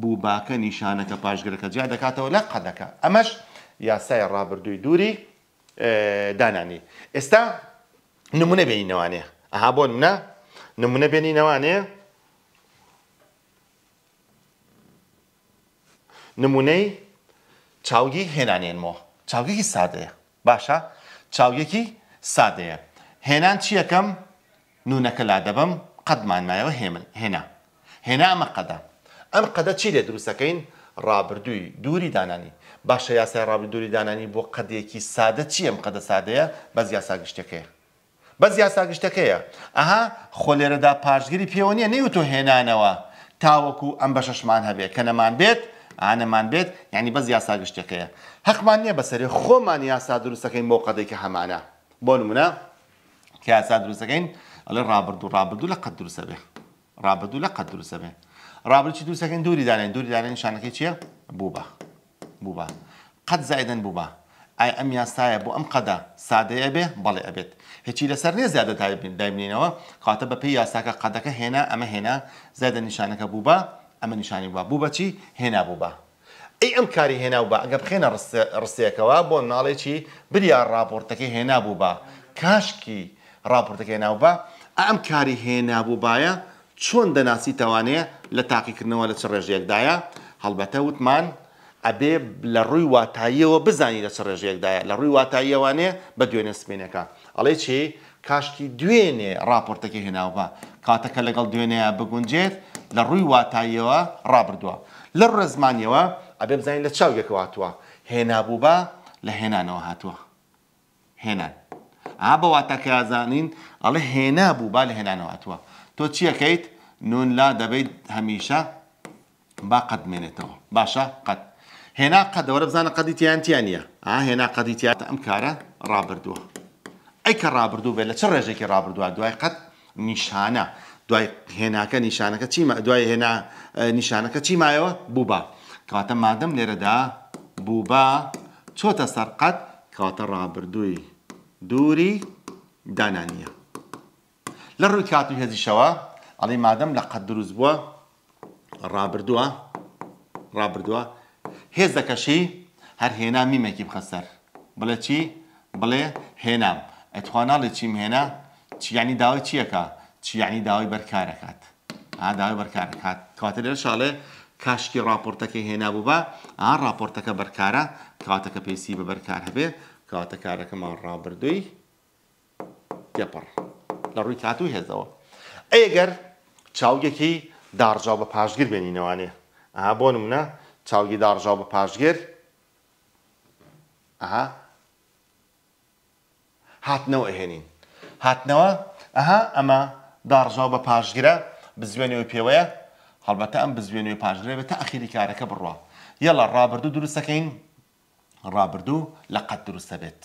بووباکە نیشانەکە پاشگرەکە جیا دەکاتەوە لە قەدەکە ئەمەش یاسای ڕابردووی دووری دانانی ئێستا نمونە بینینەوانێ ئەها بۆ منە نمونە بینینەوانێ نمونەی چاوگی هێنانێنمەوە چاوگێکی سادەیە باشە چاوگێکی سادەیە هێنان چیەکەم نونەکە لا دەبم قەتمانمایەوە هێمن هێنا هێنا ئەمە قەدە ئەم قەدە چی لێ دروستەکەین ڕابردووی دووری دانانی باشە یاسای ڕابردووری دانانی بۆ قەدێکی سادە چی ئەم قەدە سادەیە بەز یاسا گشتەکەیە بەز یاسا گشتەکەیە ئەها خۆلێرەدا پاشگیری پێوە نیە نەی تۆ هێنانەوە تاوەکو ئەم بە شەشمان هەبێت کە نەمان بێت ئانەمان بێت ینی بەز یاسا گشتەکەیە حەقمان نییە بەسەری خۆمان یاسا دروستەکەین بۆ قەدێکی هەمانە بۆ نمونە کە یاسا دروستەکەین ئەلێ ڕابردوو ڕابردوو لە قەت دروستە بێ ڕابردوو لە قەت دروستە بێ ڕابرچی دووسەکەن دووری دانێن دووری دانێن شانەکەی چییە؟ بوو بە بوو بە قەت زایدن بوو بە ئای ئەم یاسایە بۆ ئەم قەدا سادەیە بێ بەڵێ ئەبێت هیچی لەسەر نێ زیادە دایبنینەوە قاتە بە پێی یاساکە قەدەکە هێنا ئەمە هێنا زیادە نیشانەکە بوو بە ئەمە نیشانی بووە بوو بەچی هێنا بوو بە ئەی ئەم کاری هێنا بە ئەگە بخێنە ڕستێکەوە بۆ ناڵێکی بریان راپۆرتەکەی هێنا بوو بە کاشکی راپۆرتەکەی ناو بە ئەم کاری هێنا بوو باە چۆن دەناسی تەوانەیە لە تاقیکردنەوە لە چ ڕێژەیەکدایە هەڵبەتە وتمان ئەبێ لە ڕووی واتاییەوە بزانی لە چ ڕێژەیەکدایە لە ڕووی واتاییەوانێ بە دوێنێ سمێنەکە ئەڵێ چی کاشتی دوێنێ راپۆرتەکە هێناوە کاتەکە لەگەڵ دوێنەیە بگونجێت لە ڕووی واتاییەوە ڕابردووە لە ڕێزمانیەوە ئەبێ بزانین لە چاوگەکە هاتووە هێنابوو بە لە هێنانەوە هاتووە هێنان ئا بە واتەکە زانین ئەڵێ هێنا بوو با لە هێنانەوە هاتووە تۆ چیەکەیت نون لا دەبێت هەمیشە با قەت مێنێتەوە باشە قەت هێنا قەدەوەرە بزانە قەدیتییانتییان نیە ئا هێنا قەدیتیات ئەم کارە ڕابردووە ئەیکە ڕابردوو بێت لە چه ڕێژێکی ڕابردووە دوای قەت نیشانە دوای هێناکە نیشانەکە چیمە دوای هێنا نیشانەکە چیمایەوە بووبا کاتە مادەم لێرەدا بووبا چۆتە سەرقەت کاتە ڕابردووی دووری دانانیە لە ڕووی کات و هێزیشەوە ئەڵێ مادەم لە قەت دروست بووە ڕابردووە ڕابردووە هێز دەکەشی هەر هێنا میمێکی بخەسەر بڵێ چی بڵێ هێنام ئەتواناڵی چیم هێنا چیانی داوای چیەکە چیانی داوای بەرکارەکات ئاداوای بەرکارەکات کاتە لێر شاڵێ کاشکی راپۆرتەکە هێنا بوو بە ئا راپۆرتەکە بەرکارە کاتەکە پێسی بە بەرکار هەبێ کاتە کارەکەمان ڕابردووی تێپڕ لە ڕووی کاتوی هێزەوە ئەگەر چاوگێکی دارژاو بە پاشگیر بێنینەوانێ ئەها بۆ نمونە چاوگی دارژاو بە پاشگیر ئەها هاتنەوە ئەهێنین هاتنەوە ئەها ئەمە دارژاو بە پاشگرە بزوێنەوە پێوەیە هەڵبەتە ئەم بزوێنەوەی پاشگرێ بە تا ئەخیری کارەکە بڕوە یەڵە ڕابردوو دروستەکەین ڕابردوو لە قەت دروستە بێت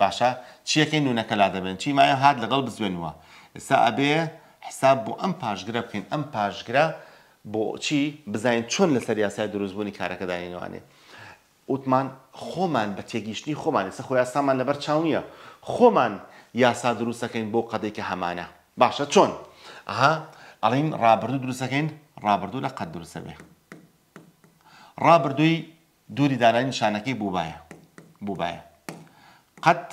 باشە چیەکەی نونەکە لا دەبن چی مایە هات لەگەڵ بزوێنەوە ئێستا ئەبێ حساب بۆ ئەم پاشگرە بکەین ئەم پاشگرە بۆچی بزانین چۆن لەسەر یاسای دروستبوونی کارەکەدانینوانێ وتمان خۆمان بە تێگیشتنی خۆمان لەسە خۆ یاسامان لەبەر چاو نییە خۆمان یاسا دروستەکەین بۆ قەدێککە هەمانە باشە چۆن ئەها ئەڵین ڕابردوو دروستەکەین ڕابردوو لە قەت دروستە بێ ڕابردووی دووری دارانی نیشانەکەی بووبایە بووبایە قەت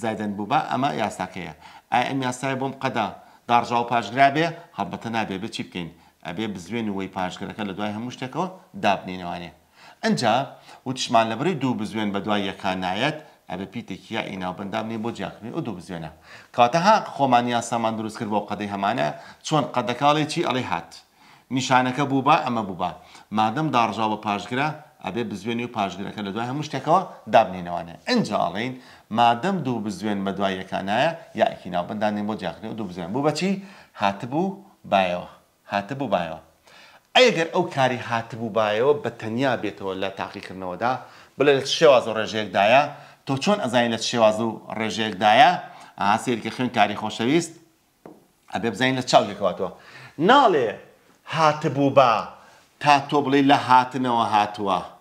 زایدەن بووبە ئەمە یاساکەیە ئا ئەم یاسای بۆم قەدا دارژاو پاشگرا بێ هەڵبەتە نابێ بچی بکەین ئەبێ بزوێن وەی پاشگرەکە لە دوای هەموو شتێکەوە دابنینەوانێ ئەجا وتشمان لەبری دوو بزوێن بە دوای یەکانایەت ئەبە پیتێکیا ئیناوبندامنی بۆ جیاکردنی ئەو دوو بزوێنە کاتەها خۆمانیا سامان دروست کرد بۆ قەدەی هەمانە چۆن قەدەکاڵێکی ئەڵی هات نیشانەکە بوو بە ئەمە بوو بە مادەم داڕژاو بە پاشگرە ئەبێ بزوێنی و پاشگرەکە لە دوای هەموو شتێکەوە دابنینەوانێ ئەنجاڵین مادەم دوو بزوێن بە دوایەکانایە یاکی ناوبندانین بۆ جاخنی و دوو بزوێن بوو بەچی هاتبوو بایەوە هاتبوو بایەوە ئەگەر ئەو کاری هاتبوو بایەوە بە تەنیا بێتەوە لە تاقیکردنەوەدا بڵێ لە شێواز و ڕێژەیەکدایە تۆ چۆن ئەزانین لە شێواز و ڕێژەیەکدایە ئاسیرکە خوێن کاری خۆشەویست ئەبێ بزانین لە چاوێکەوەتەوە ناڵێ هاتبوو با تا تۆ بڵێ لە هاتنەوە هاتووە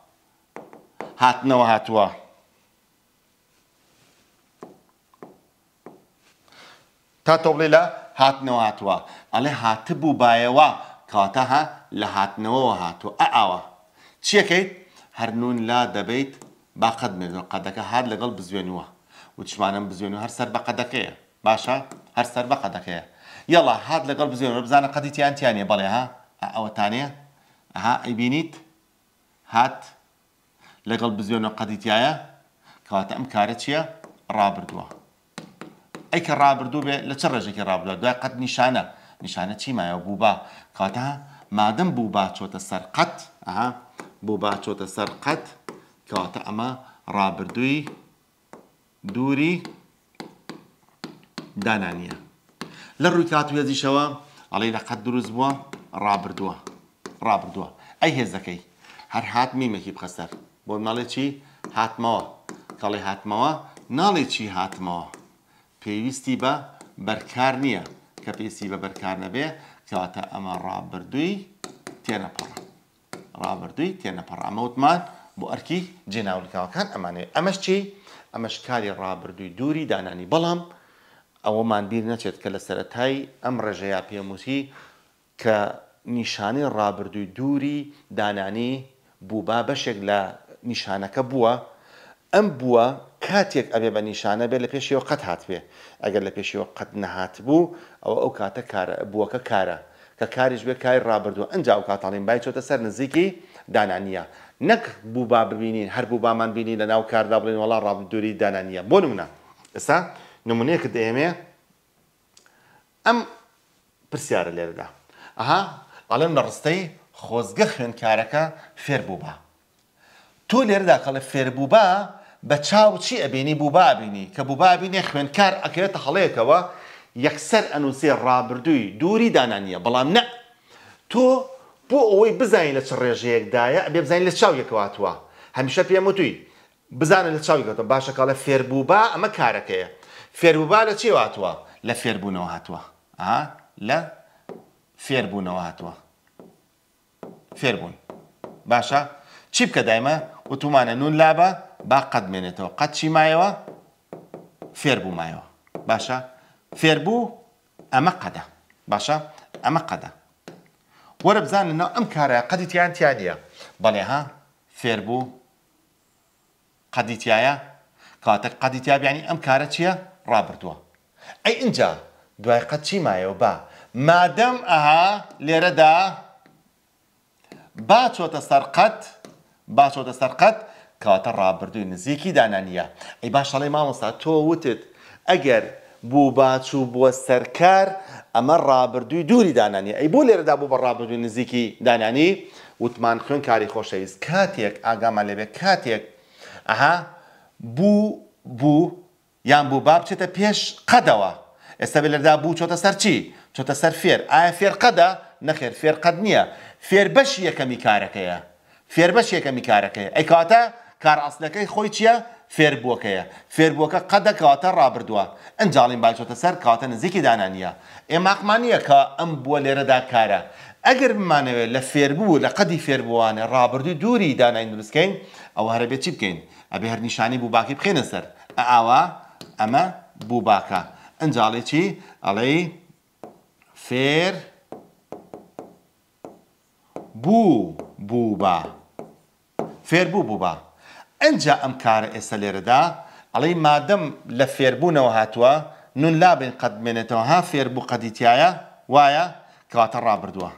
هاتنەوە هاتووە. تا تۆ بڵێ لە هاتنەوە هاتووە ئەلێ هاتبوو بایەوە کاتەها لە هاتنەوەەوە هاتووە ئەئاوە چیەکەیت هەرنون لا دەبیت باقەت مێنەوە قەدەکە هاات لەگەڵ بزوێنوە وچمانم بزوێن و هەر سەر بە قەدەکەیە باشە هەر سەر بە قەدەکەیە یەڵە هاات لەگەڵ بزوێنەوە بزانە قەدیتیان تیانە بەڵێ ها ئەوەتانەیە ئەها ئەیبینیت هات لەگەڵ بزيونه قەدیتایە کەواتە ئەم کارە چییە ڕابردووە ئەیکە ڕابردوو بێ لە چه كرابر دوا قد نشانه نشانه نیشانە چیمایە بوو با کاتە مادەم بوو با چۆتە سەر قەت ئەها بوو با چۆتە اما رابر دوي دوري ڕابردووی لروي كاتو يزي شوا علي لقد دروز بوا رابر دوا رابر دوا اي ئەی هێزەکەی هەر هات میمێکی بۆ مەڵێ چی هاتمەوە کەڵێ هاتمەوە ناڵێ چی هاتمەوە پێویستی بە بەرکار نییە کە پێویستی بە بەرکار نەبێ کەواتە ئەمە ڕابردووی تێنەپەڕ ڕابردووی تێنەپەڕ ئەمە وتمان بۆ ئەرکی جێناولکاوەکان ئەمانێ ئەمەش چی ئەمەش کاری ڕابردووی دووری دانانی بەڵام ئەوەمان بیر نەچێت کە لە سەتای ئەم ڕێژەیە پێموسی کە نیشانی ڕابردووی دووری دانانی بووبا بەشێک لە نیشانەکە بووە ئەم بووە کاتێک ئەبێ بە نیشانە بێت لە پێشیەوە قەت هاتبێ ئەگەر لە پێشیەوە قەت نەهات بوو ئەوە ئەو کاتە بووەکە کارە کە کاریش بێ کاری ڕابردووە ئەنج ئەو کاتڵین بای چۆتە سەر نزیکی دانانیە نەک بوو با ببینین هەر بوو بامان بینی لە ناو کاردا بڵین وڵا ڕابدووری دانانیە بۆ نمونە ئێستا نمونەیەکت ئێمێ ئەم پرسیارە لێرەدا ئەها ئەڵێم لە ڕستەی خۆزگە خوێنکارەکە فێر بوو بە تۆ لێرەدا کەڵە فێربوو بە بە چاو چی ئەبینی بوو بابینی کە بوو بابینێ خوێندکار ئەکرێتە هەڵەیەکەوە یەکسەر ئەنووسێ ڕابردووی دووری دانانیە بەڵام نە تۆ بۆ ئەوەی بزانین لە چ ڕێژەیەکدایە ئەبێ بزانین لە چاویەکەواتوە هەمیشە پێم وتووی بزانن لە چاویکەوە باشە کاڵە فێربوو بە ئەمە کارەکەیە فێربووبا لە چی هاتووە لە فێربوونەوە هاتووە لە فێربوونەوە هاتووە فێربوون باشە چی بکە دایمە اوتومانە نون لابا با قد بمێنێتەوە قد شي مايوا فيربو مايوا باشا فيربو اما قدا باشا اما قدا ورب زان انه ام كارا قد تيان تيانيا بلي ها فيربو قد فێر بوو قەدیتیایە کاتە قەدیتیابیانی ئەم کارە چییە ڕابردووە ئەی اینجا دوای قد شي مايوا با مادەم اها لێرەدا با چۆتە سەرقەت باشۆتە سەرقەت کاتە ڕابردووی نزیکی دانانیە ئەی باشەڵی مامۆستا تۆ وتت ئەگەر بوو باچوو بووە سەرکار ئەمە ڕابردووی دووری دانانی ئەی بۆ لێرەدا بوو بە ڕابردووی نزیکی دانانی وتمان خوێن کاری خۆشەویست کاتێک ئاگامان لەبێ کاتێک ئەها بوو بوو یان بوو با بچێتە پێش قەدەوە ئێستا بە لەردا بوو چۆتە سەرچی چۆتە سەر فێر ئایا فێرقەدا نەخێر فێرقەت نییە فێربەشی یەکەمی کارەکەیە فێربەشێکەمی کارەکەی ئەی کاتە کارڕاستەکەی خۆی چییە فێربووەکەیە فێربووەکە قەدە کاتە ڕابردووە ئەنجاڵین باچۆتە سەر کاتە نزیکی دانانیە ئێماقمانیە کە ئەم بووە لێرەدا کارە ئەگەر بمانەوێت لە فێربوو لە قەدی فێربوانە ڕابردی دووری داناین دروستکەین ئەو هەرەبێت چی بکەین ئەبێ هەرنیشانی بوو باکی بخێنە سەر ئاوا ئەمە بوو باکە ئەنجاڵێکی ئەڵێ فێر بوو. بوو بە فێربوو بوو بە ئەجا ئەم کارە ئێستا لێرەدا ئەڵی مادەم لە فێربوونەوە هاتووە نون لابێن قەدمێنێتەوە ها فێربوو قەدیتایە وایە کەواتە ڕابردووە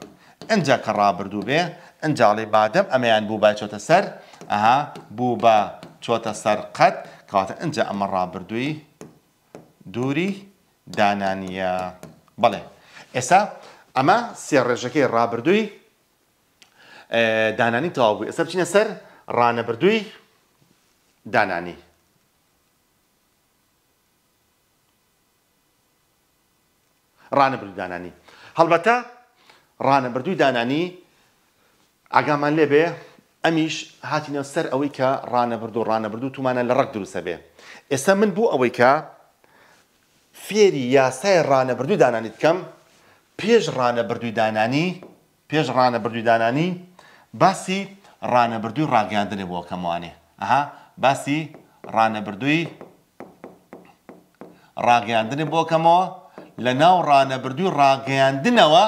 ئەجا کە ڕابردوو بێ ئەنجاڵی بادەم ئەمەیان بوو با چۆتە سەر ئەها بوو بە چۆتە سەر قەت کەواتە ئەجا ئەمە ڕابردووی دووری دانانیە بەڵێ ئێستا ئەمە سێ ڕێژەکەی ڕابردووی دانانی تەواوبووی ئەستا بچینە سەر ڕانەبردووی دانانی ڕانەبردو دانانی هەڵبەتە ڕانەبردووی دانانی ئاگامان لێ بێ ئەمیش هاتینە سەر ئەوەی کە ڕانەبردو ڕانەبردو تومانە لە ڕق دروسە بێ ئێستا من بوو ئەوەی کە فێری یاسای ڕانەبردوو دانانی بکەم پێش ڕانەبردووی دانانی پێش ڕانەبردووی دانانی باسی ڕانەبردووی ڕاگەاندنێ بۆ کەموانێ ئەها باسی ڕانەبردووی ڕاگەاندنێ بۆ کەمەوە لە ناو ڕانەبردووی ڕاگەاندنەوە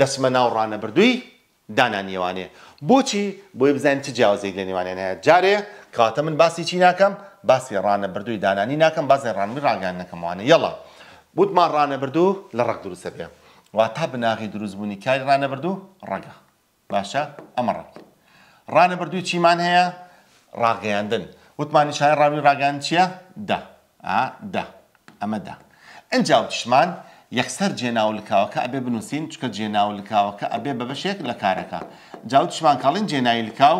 دەسمە ناو ڕانەبردووی دانانیێوانێ بۆچی بۆی بزانین چ جیاوازێک لە نێوانێن هەیە جارێ کاتە من باسی چی ناکەم باسی ڕانەبردووی دانانی ناکەم بازی ڕانوی ڕاگەان نەکەموانە یەڵە بوتمان ڕانەبردوو لە ڕق دروستە بێ وا تا بناغی دروستبوونی کاری ڕانەبردوو ڕەگە باشە ئەمەڕەت ڕانە بردووی چیمان هەیە ڕاگەیاندن وتمانی شان ڕاوی ڕاگەان چییە دا دا ئەمە دا ئەنجاو تشمان یەکسەر جێناو لکاوەکە ئەبێ بنووسین چکە جێناو لکاوەکە ئەبێ بە بەشێک لە کارەکە جااو تشمان کاڵین جێنایی لکاو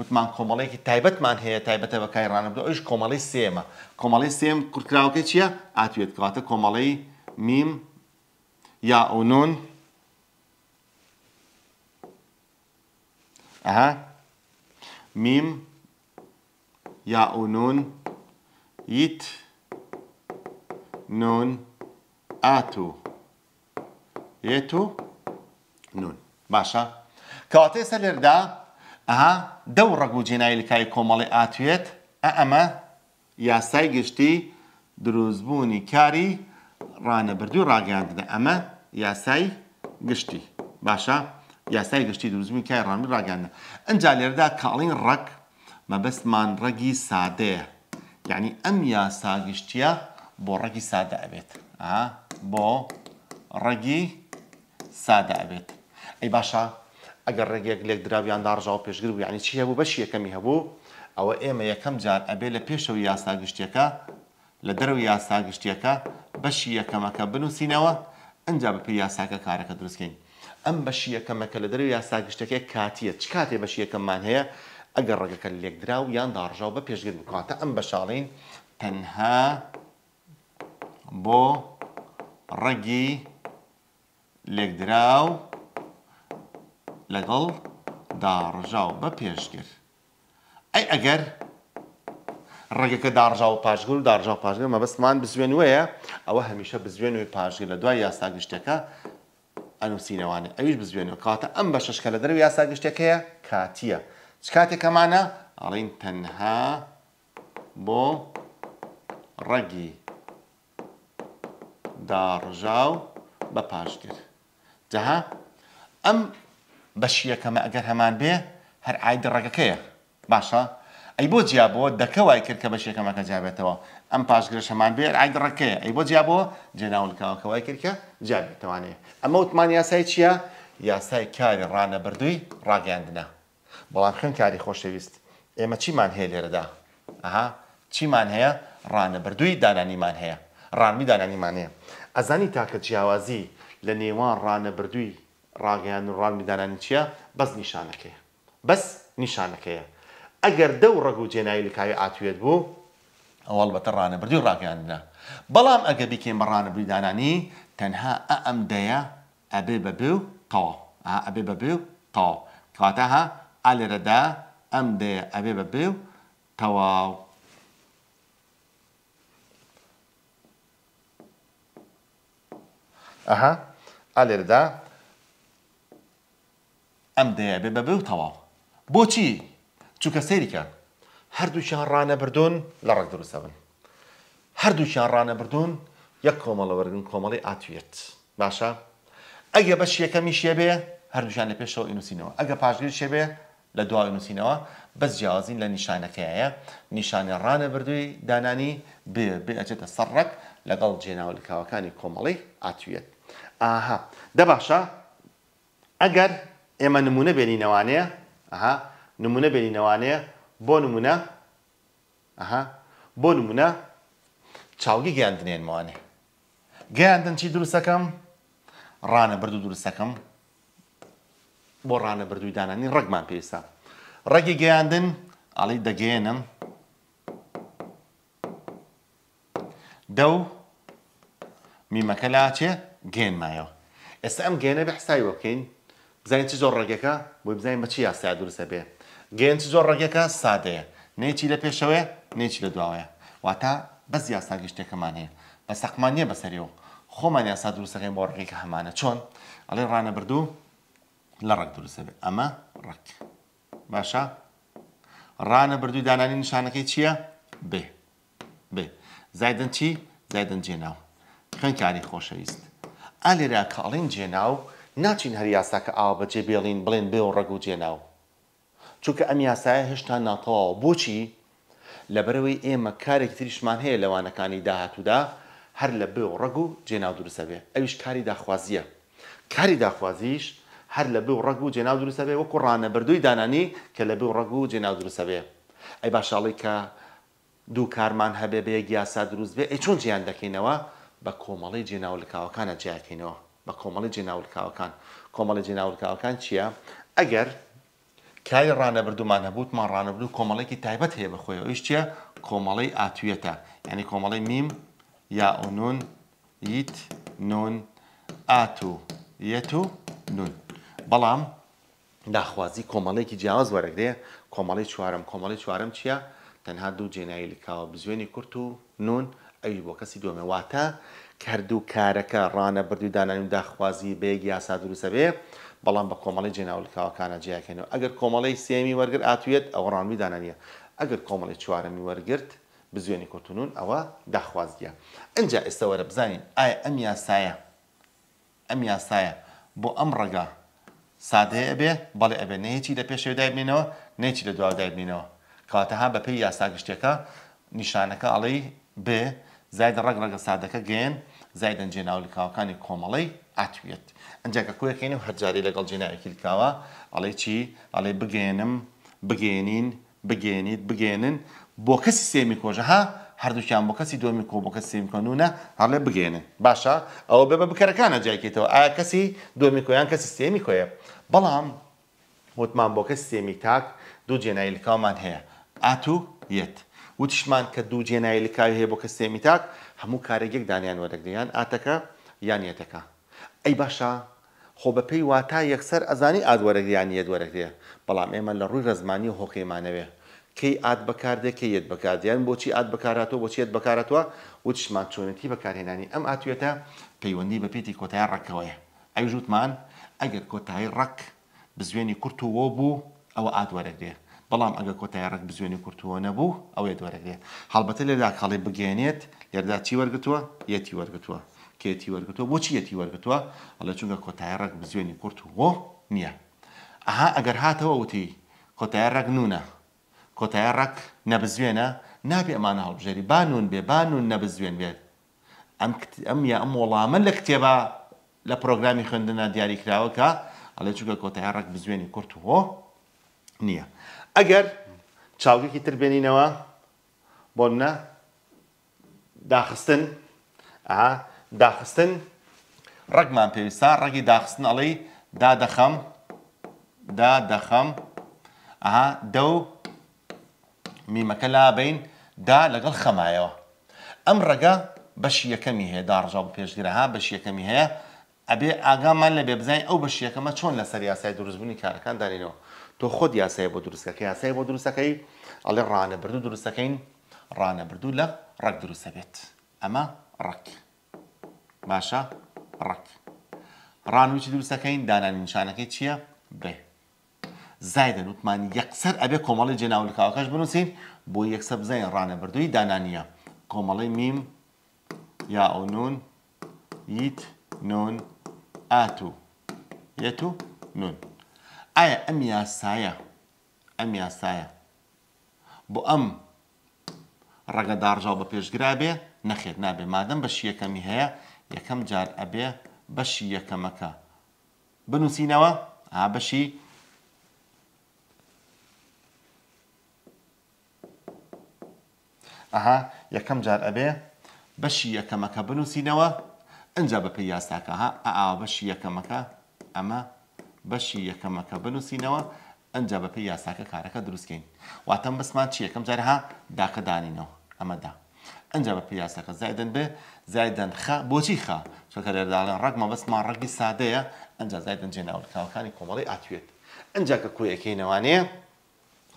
وتمان کۆمەڵێکی تایبەتمان هەیە تایبەتە بەکای ڕانەبدە ئەوش کۆمەڵی سێمە کۆمەڵی سێم کورتراوەکە چییە ئاتوێت کەواتە کۆمەڵی میم یا ئەوونون ئەها میم یا ئونون یت نون ئاتو یێتو نون باشە کەواتێ سە لێردا ئەها دەو ڕەگ و جێنایی لکای کۆمەڵی ئاتوێت ئە ئەمە یاسای گشتی دروستبوونی کاری ڕانەبردوو ڕاگەاندنە ئەمە یاسای گشتی باشە؟ یاسای گشتی دروستبوون کای ڕامی ڕاگەانە ئەجا لێردا کاڵین ڕەک مەبەستمان ڕەگی سادەیە یعنی ئەم یاساگشتیە بۆ ڕەگی سادە ئەبێت بۆ ڕەگی سادە ئەبێت ئەی باشە ئەگەر ڕێگەیەک لێک دراویان داڕژاو پێشگر بوو یعنی چی هەبوو بەشی یەکەمی هەبوو ئەوە ئێمە یەکەم جار ئەبێ لە پێشەوە یاساگشتیەکە لە دەرەوە یاساگشتیەکە بەشی یەکەمەکە بنووسینەوە ئەجا بە پێ یاساکە کارەکە دروستکەین ئەم بەشی یەکەمەکە لە دەرەوە یاساگشتەکە کاتیە چ کاتێ بەشی یەکەممان هەیە ئەگەر ڕێگەکە لێکدرا و یان داڕژاو بە پێشگر بکاتە ئەم بەشاڵین تەنها بۆ ڕەگی لێکدراو لەگەڵ داڕژاو بە پێشگر ئەی ئەگەر ڕێگەکە داڕژا و پاشگول داڕژا پاشگر مە بەستمان بزوێن وەیە ئەوە هەمیشە بزوێن وی پاشگر لە دوای یاساگشتەکە ئەنووسینەوانێ ئەویش بزوێنەوە کاتە ئەم بە ششکە لە دەرەوە یاسا گشتێکەیە کاتیە چ کاتێکەمانە ئەڵین تەنها بۆ ڕەگی داڕژاو بە پاشگر جەها ئەم بەشیەکەمە ئەگەر هەمان بێ هەر ئاید ڕگەکەیە باشە ئەی بۆ جیابەوە دەکەوای کرد کە بەشیەکەمەکە جابێتەوە ئەم پاشگرە شەمان بێت ئاید ڕەکەیە ئەی بۆ جیابەوە جێناولکەوەکەوای کردکە جابێتوانێت ئەمە وتمان یاسای چییە؟ یاسای کاری ڕانەبردووی ڕاگەاندنە. بەڵام خن کاری خۆشەویست. ئێمە چیمان هەیە لێرەدا؟ ئەها چیمان هەیە ڕانەبردووی دانانیمان هەیە. ڕانمی دانانیمان هەیە. ئەزانی تاکە جیاوازی لە نێوان ڕانەبردووی ڕاگەیان و ڕانمیدانانی چییە؟ بەس نیشانەکەی. بەس نیشانەکەیە. ئەگەر دە و ڕگو جێنایی لکاوی ئاتوێت بوو اول ڕانەبردی بردي راك يعني بەڵام ئەگە بکەین بە ڕانەبریدانانی تەنها ئەم دەیە ئەبێ بەبێ و تەوا ئەبێ بەبێ و تەوا کاتەها ئالێرەدا ئەم دەیە ئەبێ بەبێ و تەواو ئەها ئالێرەدا ئەم دەیە بێ بەبێ و تەواو بۆچی چووکە سەیری هەردووچیان ڕانەبردون لە ڕێک دروستەبن هەردووچیان ڕانەبردون یەک کۆمەڵەوەرگن کۆمەڵی ئاتوێت باشە ئەگە بەش یەکەمی شێبێ هەردووچیان لە پێشەوە ئینوسینەوە ئەگە پاشگیر شێبێ لە دوای نووسینەوە بەس جیازین لە نیشانەکەیە نیشانە ڕانەبردووی دانانی بێئچێتە سەرڕک لەگەڵ جێناوەلکاوەکانی کۆمەڵی ئاتوێت ئاها دە باشە ئەگەر ئێمە نمونە بێنینەوانەیە ئەها نمونە بێنینەوانەیە بۆ نمونە ئەها بۆ نمونە چاوگی گەاندنێنمانێ گەاندن چی دروستەکەم ڕانە بردو دروستەکەم بۆ ڕانە بردووی دانانی ڕگمان پێویستە ڕێگی گەیاندن ئەڵی دەگەێنم دە و میمەکە لاچێ گێنمایەوە ئێستا ئەم گێنە بە حسای وەکەین بزانین چ زۆر ڕێگەکە بۆی بزانین بە چی یاستا دروستە بێت گەێنچ زۆر ڕێگەکە سادەیە نێکی لە پێشەوەی نێکی لە دواوەیە واتە بەس یاساگەشتێکەمان هەیە بە سەقمانیە بەسەریەوە خۆمان یاسا دروستەکەین بۆ ڕێگەکە هەمانە چۆن ئەڵێ ڕانەبردوو لە ڕێک دروستە بێت ئەمە ڕێک باشە ڕانە بردووی دانانی نیشانەکەی چییە بێ بێ زایدن چی زایدن جێناو خوێنکاری خۆشەویست ئالێرا کاڵین جێناو ناچین هەر یاساکە ئاوا بەجێ بێڵین بڵێن بێ و ڕێگ و جێناو چونکە ئەم یاسایە هێشتا ناتەواوە بۆچی لەبەرەوەی ئێمە کارێکی تریشمان هەیە لەوانەکانی داهاتوودا هەر لە بێ و ڕەگ و جێناو دروستە بێ ئەویش کاری داخوازیە کاری داخوازیش هەر لە بێ و ڕەگ و جێناو دروستە بێ وەکو ڕانە بەردووی دانانی کە لە بێ و ڕەگ و جێناو دروستە بێ ئەی باشاڵی کە دوو کارمان هەبێ بە یەک یاسا دروست بێ ئەی چۆن جیان دەکەینەوە بە کۆمەڵی جێناولکاوەکانە جیاکەینەوە بە کۆمەڵی جێناولکاوەکان کۆمەڵی جێناولکاوەکان چییە؟ ئەگەر کای ڕانەبردومان هەبووتمان ڕانەبرو کۆمەڵێکی تایبەت هەیە بەخۆی ئەوش چیە کۆمەڵی ئاتوێتە یعنی کۆمەڵی میم یا ئۆنون ییت نۆن ئاتو یەت و نون بەڵام داخوازی کۆمەڵێکی جیاواز وەرەگرێ کۆمەڵی چوارم کۆمەڵی چوارم چییە تەنها دوو جێنایی لکاوە بزوێنی کورت و نون ئەوی بۆ کەسی دومەواتە کردو کارەکە ڕانە بردوودانانی و داخوازی بێگی یاسا دروسە بێ بەڵام بە کۆمەڵی جێناولکەوەکانە جیاکەنەوە ئەگەر کۆمەڵی سێمی وەرگر ئاتوێت ئەو ڕانوی دانانیە ئەگەر کۆمەڵی چوارەمی وەرگرت بزوێنی کورتونون ئەوە داخوازیە ئەجا ئێستا وەرە بزانین ئایا ئەم یاسایە ئەم یاسایە بۆ ئەم ڕگا سادەیە بێ بەڵێ ئەبێ نەیەکی لە پێشێدای بنینەوە نەیەکی لە دواودای بنینەوە کاتەها بە پێی یاساگشتێکە نیشانەکە ئەڵی بێ زایدە ڕگ ڕگە سادەکە گەێن زایدەنجێ ناولی کاوەکانی کۆمەڵی ئاتوێت ئەنجکە کوێکێنی و هەرجاری لەگەڵ جینایەکی کاوە ئەڵێ چی ئەڵێ بگێنم بگێنین بگێنیت بگێنن بۆ کەسی سێمی کۆژەها هەردووکیان بۆ کەسی دۆمی کۆ بۆ کەس سیمکەنونە هەڵێ بگێنن باشە ئەوە بێبە بکەرەکانە جایکێتەوە ئایا کەسی دۆمی کۆیان کە سیستێمی کۆیە بەڵام وتمان بۆ کە سیستێمی تاک دوو جێنایلکاومان هەیە ئاتوو یەت وتیشمان کە دوو جێنایلکاوی هەیە بۆ کە سیستێمی تاک هەموو کارێکێک دانیان وەرەگریان ئاتەکە یان یەتەکە ئەی باشە خۆ بە پێی واتا یەکسەر ئەزانی ئادوەرەگریان یەدوەرەگرێ بەڵام ئێمە لە ڕووی ڕزمانی هۆکەیمانەوێ کەی ئات بەکاردێکی یەت بەکاردیان بۆچی ئات بەکاراتەوە بۆچی یەت بەکاراتوە وتشمان چۆنەتی بەکارهێنانی ئەم ئاتوێتە پەیوەندی بە پێتی کۆتایان ڕکەوەیە ئەی ژوتمان ئەگەر کۆتایی ڕک بزوێنی کورت و وە بوو ئەوە ئادوەرەگرێ بەڵام ئەگە کۆتای ڕک بزوێنی کورتووە نەبوو ئەوە یەدوەرەگرێ هەڵبەتە لێدا کاڵی بگەێنێت لێردا چی وەرگتووە یەتی وەرگتووە کێتی وەرگتەوە بۆ چیەتی وەرگتووە ئەلە چونگە کۆتای ڕەگ بزوێنی کورت وۆ نییە ئەها ئەگەر هاتەوە وتی کۆتای ڕەگ نونە کۆتای ڕەک نەبزوێنە نابێ ئەمانە هەڵبژێری بانون بێ بانون نەبزوێن بێت ئەم یا ئەم وەڵامە لە کتێبە لە پرۆگرامی خوێندنە دیاریکراوەکە ئەڵێ چونکە کۆتای ڕەک بزوێنی کورت وۆ نییە ئەگەر چاوگێکی تربێنینەوە بۆ نە داخستن ئا داخستن ڕگمان پێویستە ڕێگی داخستن ئەڵی دادەخەم دادەخەم ئەها دە و میمەکە لابین دا لەگەڵ خەمایەوە ئەم ڕگە بەشی یەکەمی هەیە داڕژا و پێشگرەها بەش یەکەمی هەیە ئەبێ ئاگامان لە بێ بزانین ئەو بەش یەکەمە چۆن لەسەر یاسای دروستبوونی کارەکان دارینەوە تۆ خۆت یاسای بۆ دروستەکە یاسای بۆ دروستەکەی ئەڵێ ڕانەبردو دروستەکەین ڕانەبردو لە ڕێک دروستە بێت ئەمە ڕێک. باشە ڕک ڕانوویی دروستەکەین دانانی نیشانەکەی چییە بێ زایدەن وتمان یەکسەر ئەبێ کۆمەڵی جێناولکاوەکەش بنووسین بۆ یەکسە بزین ڕانەبردووی دانانیە کۆمەڵی میم یا ئەوون یت نۆن ئاتو یەت و نون ئایا ئەم یاسایە ئەم یاسایە بۆ ئەم ڕەگەدارژاو بە پێشگرا بێ نەخێت نابێ مادەم بە شیەکەمی هەیە یەکەم جار ئەبێ بەشی یەکەمەکە بنووسینەوە ئابەشی ئەها یەکەم جار ئەبێ بەشی یەکەمەکە بنووسینەوە ئەجا بە پێی یاستاکە ها ئا بەشی یەکەمەکە ئەمە بەشی یەکەمەکە بنووسینەوە ئەجا بە پێی یاساکە کارەکە دروستکەین واتەم بسمان چی یەکەم جارها داکەدانینەوە ئەمەدا. ئەنج بە پیاسەکە زایدن بێ زایدن خە بۆچی خە چکە لێداڵێن ڕگمە بەستمان ڕگی سادەیە ئەنج زایدن جێناوکاوەکانی کۆمەڵی ئاتوێت ئەنجا کە کوێیەکەینەوانەیە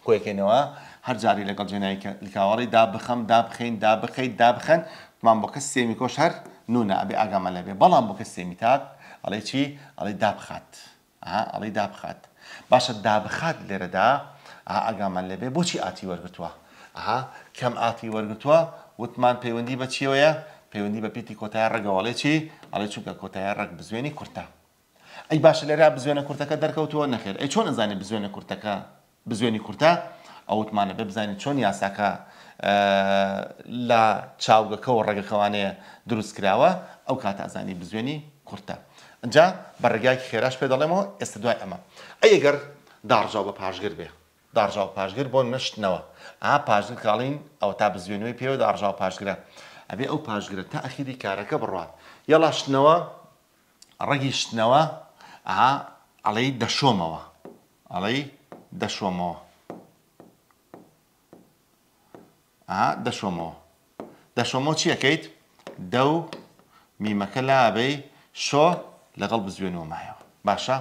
کۆیەکەینەوە هەر جاری لەگەڵ جێنایکەڵکاوەڕی دا بخەم دا بخین دا بخیت دا بخەن مان بۆ کەس سێمی کۆش هەر نونە ئەبێ ئاگامە لەبێ بەڵام بۆ کەس سێمی تاک ئەڵێ چی ئەڵێ دابخات ئەڵی دابخات باشە دابخات لێرەدا ئاگامان لەبێ بۆچی ئاتی وەرگتووە ئەها کەم ئاتی وەرگتووە وتمان پەیوەندی بە چیەوەیە پەیوەندی بە پیتی کۆتای ڕگەوەڵێ چی ئەڵێ چووکە کۆتای ڕگ بزوێنی کورتە ئەی باشە لێرا بزوێنە کورتەکە دەرکەوتەوە نەخێر ئەی چۆن نزانێت بزوێنە کورتەکە بزوێنی کورتە ئەوتمانە بێ بزانین چۆن یاساکە لە چاوگەکەەوە ڕێگەکەوانەیە دروست کراوە ئەو کاتە ئازانی بزوێنی کورتە ئەجا بە ڕێگایکی خێراش پێ دەڵێمەوە ئێستا دوای ئەمە ئەگەر داڕژاو بە پاشگر بێ داڕژاو پاشگر بۆ نشتنەوە ئا پاشگر کاڵین ئەو تا بزوێنەوەی پێوە داڕژاو پاشگرە ئەبێ ئەو پاشگرە تا ئەخیری کارەکە بڕات یەڵا شتنەوە ڕەگی شتنەوە ئا ئەڵەی دەشۆمەوە ئەڵەی دەشۆمەوە ئا دەشۆمەوە دەشۆمەوە چیەکەیت دەو میمەکە لابەی شۆ لەگەڵ بزوێنەوە مایەوە باشە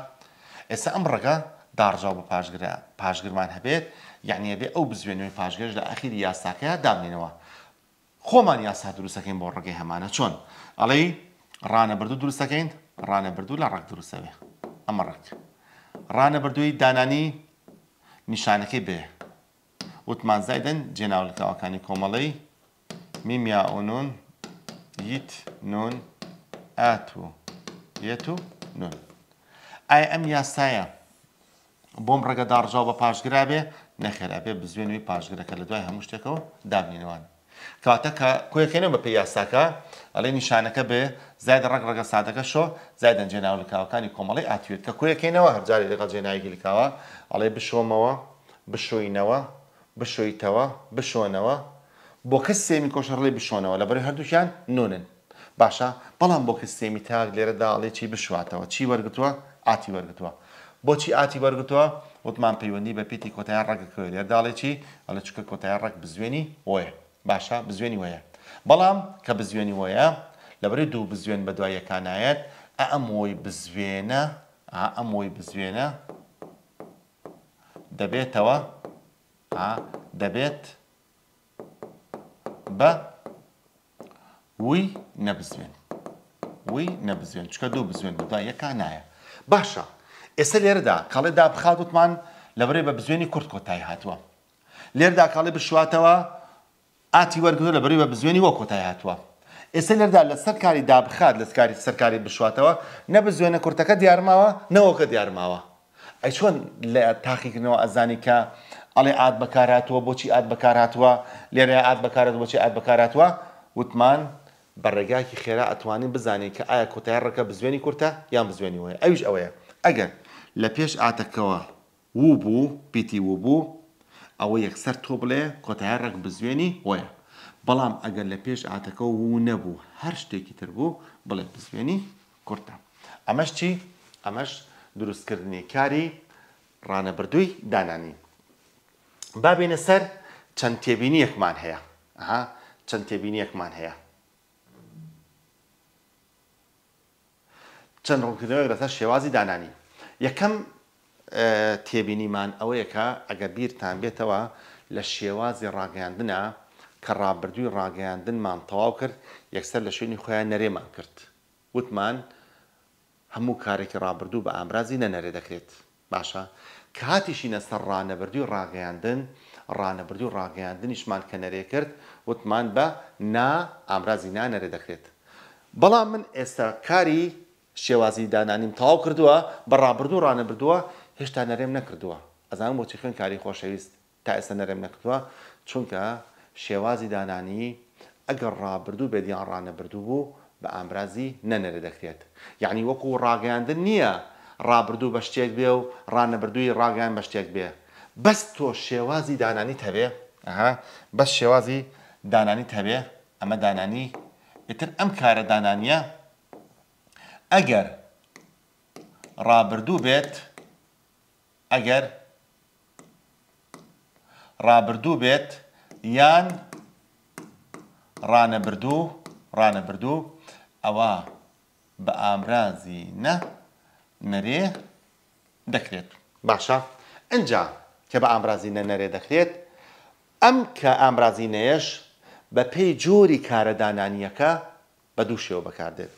ئێستا ئەم ڕگە داڕژاو بە پاشگرمان هەبێت یعنی بێ ئەو بزوێنەوەی پاشگەش لە ئەخیری یاساکە دامنێنەوە خۆمان یاسا دروستەکەین بۆ ڕێگەی هەمانە چۆن ئەڵێ ڕانەبردو دروستەکەین ڕانەبردو لە ڕق دروستەوێ ئەمە ڕک ڕانەبردووی دانانی نیشانەکەی بێ وتمانزایدن جێناولکەوەکانی کۆمەڵی میمیا ئۆنون ییت نون ئاتو یەت و نون ئای ئەم یاسایە بۆم ڕگەدا ڕژاو بە پاشگرابێ نەخێرابێ بزوێنەوەی پاشگرەکە لە دوای هەموو شتێکەوە دابنینەوەن. کاتە کە کۆیەکەێنەوە بە پێیاساکە ئەڵێ نیشانەکە بێ زای ڕگ ڕگە سادەکە شۆ زای دەنجێناو لەکاوەکانی کۆمەڵی ئاتوێت کە کۆیەکەینەوە هەرجاری لەگەڵ جێناایی لکاوە ئەڵێ بشۆمەوە بشوینەوە بشویتەوە بشۆنەوە بۆ کەس سێمی کۆشەڕڵی بشۆنەوە لە بەری هەردووکیان نونن باشە بەڵام بۆ کەس سێمی تاک لێرە داڵێ چی بشواتەوە چی وەرگتووە ئاتی وەرگتووە بۆچی ئاتی وەرگتووە وتمان پەیوەندی بە پیتی کۆتیان ڕگەکەوێت لێداڵێکی ئەلە چکە کۆتیان ڕێک بزوێنی وەیە باشە بزوێنی وەیە بەڵام کە بزوێنی وەیە لەبری دوو بزوێن بە دوایەکانایەت ئەم وۆی بزوێنە ئەم وۆی بزوێنە دەبێتەوە دەبێت بە وی نەبزوێن وی نەبزوێن چکە دوو بزوێن بە دوایەکانایە باشە ئێستا لێرەدا کاڵێ دابخات وتمان لەبرێ بە بزوێنی کورت کۆتایی هاتووە لێردا کاڵێ بشواتەوە ئاتی وەرگن لە بەری بە بزوێنی وە کۆتایی هاتووە ئێستا لێردا لە سەرکاری دابخات لە سکاری سەرکاری بشواتەوە نە بزوێنە کورتەکە دیارماوە نەوەکە دیارماوە ئەی چۆن لە تاقیکردنەوە ئەزانی کە ئەڵێ ئات بەکاراتوە بۆچی ئات بەکاراتوە لێرە ئات بەکارات بۆچی ئات بەکاراتوە وتمان بەڕێگاکی خێرا ئەتوانین بزانین کە ئایا کۆتای ڕەکە بزوێنی کورتە یان بزوێنی وەیە ئەوش ئەوەیە ئەگەن لە پێش ئاتەکەەوە وو بوو پیتی و بوو ئەوە یەکسەر تۆ بڵێ کۆتای ڕق بزوێنی وەیە بەڵام ئەگەر لە پێش ئاتەکە و نەبوو هەر شتێکی تر بوو بڵێ بزوێنی کورتە ئەمەش چی ئەمەش دروستکردنی کاری ڕانەبردووی دانانی بابینە سەر چەند تێبینی یەکمان هەیە ئەها چەند تێبینی یەکمان هەیە چەند ڕوونکردنەوەی لەسەر شێوازی دانانی یەکەم تێبینیمان ئەوەیەکە ئەگە بیرتان بێتەوە لە شێوازی ڕاگەاندنە کە ڕابردووی ڕاگەاندنمان تەواو کرد یەکسەر لە شوێنی خۆیان نەرێمان کرد وتمان هەموو کارێکی ڕابردوو بە ئامرازی نەنەرێ دەکرێت باشە کاتیشی نەسەر ڕانەبردووی ڕاگەاندن ڕانەبردوو ڕاگەاندنیشمان کە نەرێ کرد وتمان بە نا ئامرازی نانەرێ دەکرێت بەڵام من ئێستا کاری شێوازی دانانیم تاو کردووە بەڕابردوو ڕانەبردووە هێشتا نەرێم نەکردووە ئەزان بۆچی خوێن کاری خۆشەویست تا ئێستا نەرێم نەکردووە چونکە شێوازی دانانی ئەگەر ڕابردوو بێدیان ڕانەبردوو بوو بە ئامرازی نەنەرە دەکرێت یعنی وەکو ڕاگەاندن نییە ڕابردوو بە شتێک بێ و ڕانەبردووی ڕاگەان بە شتێک بێ بەس تۆ شێوازی دانانی هەبێ بەس شێوازی دانانی هەبێ ئەمە دانانی ئتر ئەم کارە دانانیە ئەگەر ڕابردوو بێت ئەگەر ڕابردوو بێت یان ڕانەبردوو ڕانەبردوو ئەوە بە ئامرازی نە نەرێ دەکرێت باشە ئەجا کە بە ئامرازی نە نەرێ دەکرێت ئەم کە ئامرازی نەیەش بە پێی جۆری کارەدانانیەکە بە دوو شێوە بەکاردێت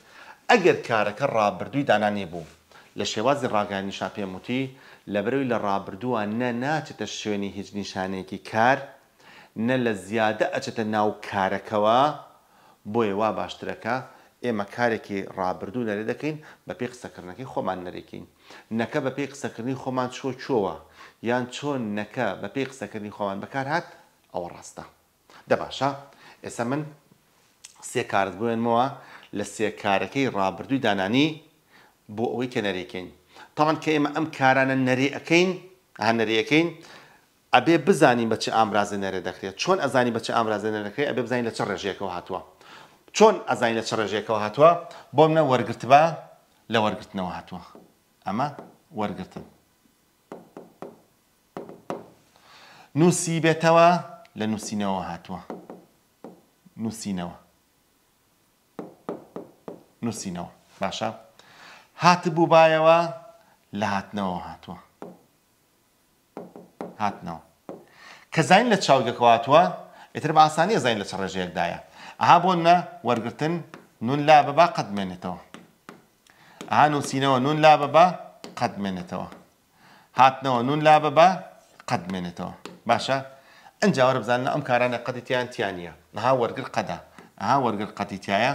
ئەگەر کارەکە ڕابردووی دانانێ بوو لە شێوازی ڕاگانی شاپێم وتی لەبەروی لە ڕابردووە نە ناچێتە شوێنی هیچ نیشانێکی کار نە لە زیادە ئەچێتە ناو کارەکەەوە بۆیە وا باشترەکە ئێمە کارێکی ڕابردوو لەرێ دەکەین بە پێی قسەکردنەکەی خۆمان نەرێکین نەکە بە پێی قسەکردنی خۆمان چۆ چۆوە یان چۆن نەکە بە پێی قسەکردنی خۆمان بەکار هات ئەوە ڕاستە دەباشە ئێستا من سێ کارت بێنمەوە لە سێکارەکەی ڕابردووی دانانی بۆ ئەوەی کە نەرێکین تاوان کە ئێمە ئەم کارانە نەرێەکەین هەنەریەکەین ئەبێ بزانین بەچ ئامرازە نەرێ دەکرێت چۆن ئەزانی بەچ ئامرازە نەرەکەی ئەبێ بزانین لە چه ڕێژێکەوە هاتووە چۆن ئەزانین لە چه ڕێژێکەوە هاتووە بۆ منە وەرگرتبە لە وەرگرتنەوە هاتووە ئەمە وەرگتن نووسی بێتەوە لە نووسینەوە هاتووە نووسینەوە نووسینەوە باشە هاتبوو بایەوە لە هاتنەوە هاتووە هاتنەوە کە زین لە چاوگەکەواتوە ئیتر بە ئاسانی زین لە چ ڕێژەیەکدایە ئەها بۆ نە وەرگتن نون لا بەبا قەتمێنێتەوە ئەها نووسینەوە نون لا بەبا قەتمێنێتەوە هاتنەوە نون لا بەبا قەتمێنێتەوە باشە؟ ئەنجاوە بزانە ئەم کارانە قەتیان تیانە نها وەرگر قەدا ئەها وەرگر قەتیتیایە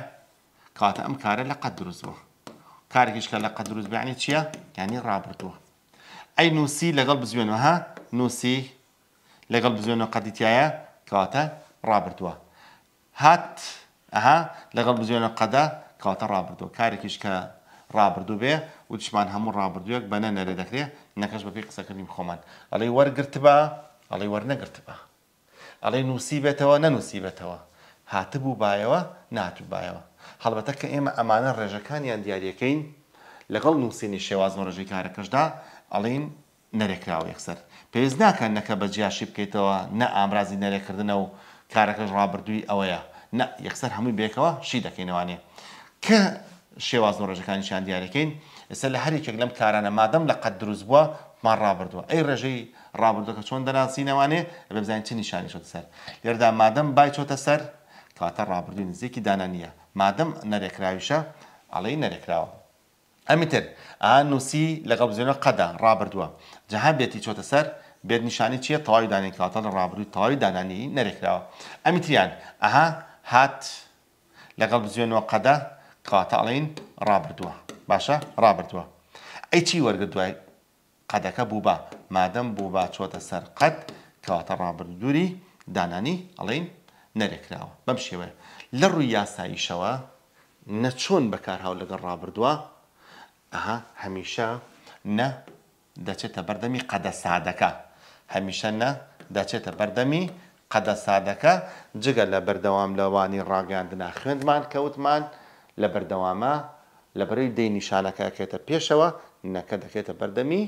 کاتە ئەم کارە لە قەت دروستەوە کارێکیشکە لە قەت دروست بیانی چییە؟ یعنی ڕابردووە ئەی نووسی لەگەڵ بزوێنەوەها نووسی لەگەڵ بزوێنەوە قەدیتیایە کاتە ڕابردووە هات ئەها لەگەڵ بزوێنە قەدە کاتە ڕابردووە کارێکیش کە ڕابردوو بێ و دشمان هەموو ڕابردووەک بەنە نەرێ دەکرێت نەکەش بەپی قسەکردیم خۆمان ئەڵێ وەرگرتبە ئەڵێ وەرنەگرتبە ئەڵێ نووسی بێتەوە نەنووسی بێتەوە هاتبوو بایەوە ناتوو بایەوە هەڵبەتە کە ئێمە ئەمانە ڕێژەکانیان دیارەکەین لەگەڵ نووسینی شێواز و ڕێژەی کارەکەشدا ئەڵین نەرێکراوە یەخسەر پێویست ناکەن نەکە بە جیاشی بکەیتەوە نە ئامرازی نەرێکردنە و کارەکەش ڕابردووی ئەوەیە نە یەکسەر هەمووی بێکەوە شی دەکەینەوانێ کە شێواز و ڕێژەکانیشان دیارەکەین ئێستا لە هەرێکێک لەم کارانە مادەم لە قەت دروست بووە مان ڕابردووە ئەی ڕێژەی ڕابردوەکە چۆن دەناسیینەوانێ بەبزانین چ نیشانی شۆتە سەر لێردا مادەم بای چۆتە سەر کاتە ڕابردووی نزیکی دانانیە مادەم نەرێکراویشە ئەڵی نەرێکراوە ئەمیتر ئا نووسی لەگەڵ بزێنە قەدا ڕابردووە جەها بێتی چۆتە سەر بێت نیشانی چیە تەواوی دانی کاتە لە ڕابروی تەواوی دانانی نەرێکراوە ئەمیتریان ئەها هات لەگەڵ بزیێنەوە قەدا کاتەڵین ڕابردووە باشە ڕابردووە ئەی چی وەرگدوای قەدەکە بوو بە مادەم بوو بە چۆتە سەر قەت کەواتە ڕابردووری دانانی ئەڵین نەرێکراوە بەم شێوەیە لە ڕووی یاساییشەوە نەچۆن بەکارهاو لەگەڵ ڕابردووە ئەها هەمیشە نە دەچێتە بەردەمی قەدە سادەکە هەمیشە نە دەچێتە بەردەمی قەدە سادەکە جگە لە بەردەوام لەوانی ڕاگەاندنا خوێندمان کەوتمان لە بەردەوامە لە بەرەوی دەی نیشانەکەکێتە پێشەوە نەکە دەکێتە بەردەمی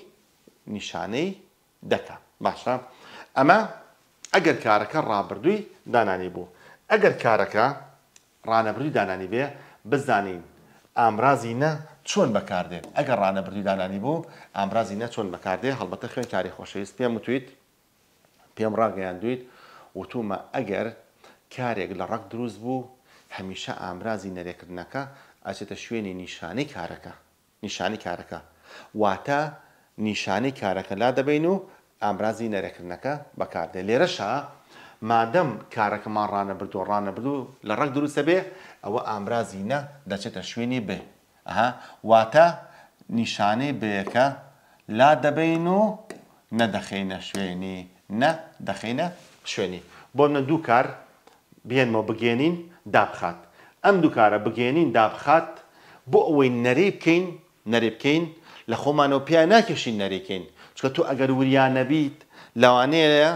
نیشانەی دەکە باشە ئەمە ئەگەر کارەکە ڕابردووی دانانی بوو ئەگەر کارەکە ڕانەبری دانانی بێ بزانین ئامرازی نە چۆن بەکاردێت ئەگەر ڕانەبری دانانی بوو ئامرازی نە چۆن بەکاردێ هەڵبەتە خوێن کاری خۆشەویست پێم وتیت پێم ڕاگەیان دویت وتومە ئەگەر کارێک لە ڕق دروست بوو هەمیشە ئامرازی نەرێکردنەکە ئاچێتە شوێنی نیشانەی کارەکە نیشانی کارەکە واتە نیشانەی کارەکە لا دەبین و ئامرازی نەرەکردنەکە بەکاردێ لێرەشە مادەم کارەکەمان ڕانەبردو ڕانەبردو لە ڕەک دروستە بێ ئەوە ئامرازی نە دەچێتە شوێنی بێ واتە نیشانەی بەیەکە لا دەبین و نەدەخینە شوێنی نە دەخینە شوێنی بۆ منە دوو کار بێنمە بگێنین دابخات ئەم دوو کارە بگێنین دابخات بۆ ئەوەی نەری بکەین نەری بکەین لە خۆمانەوە پیا ناکەشین نەریکەین چکە تو ئەگەر وریا نەبیت لەوانەیە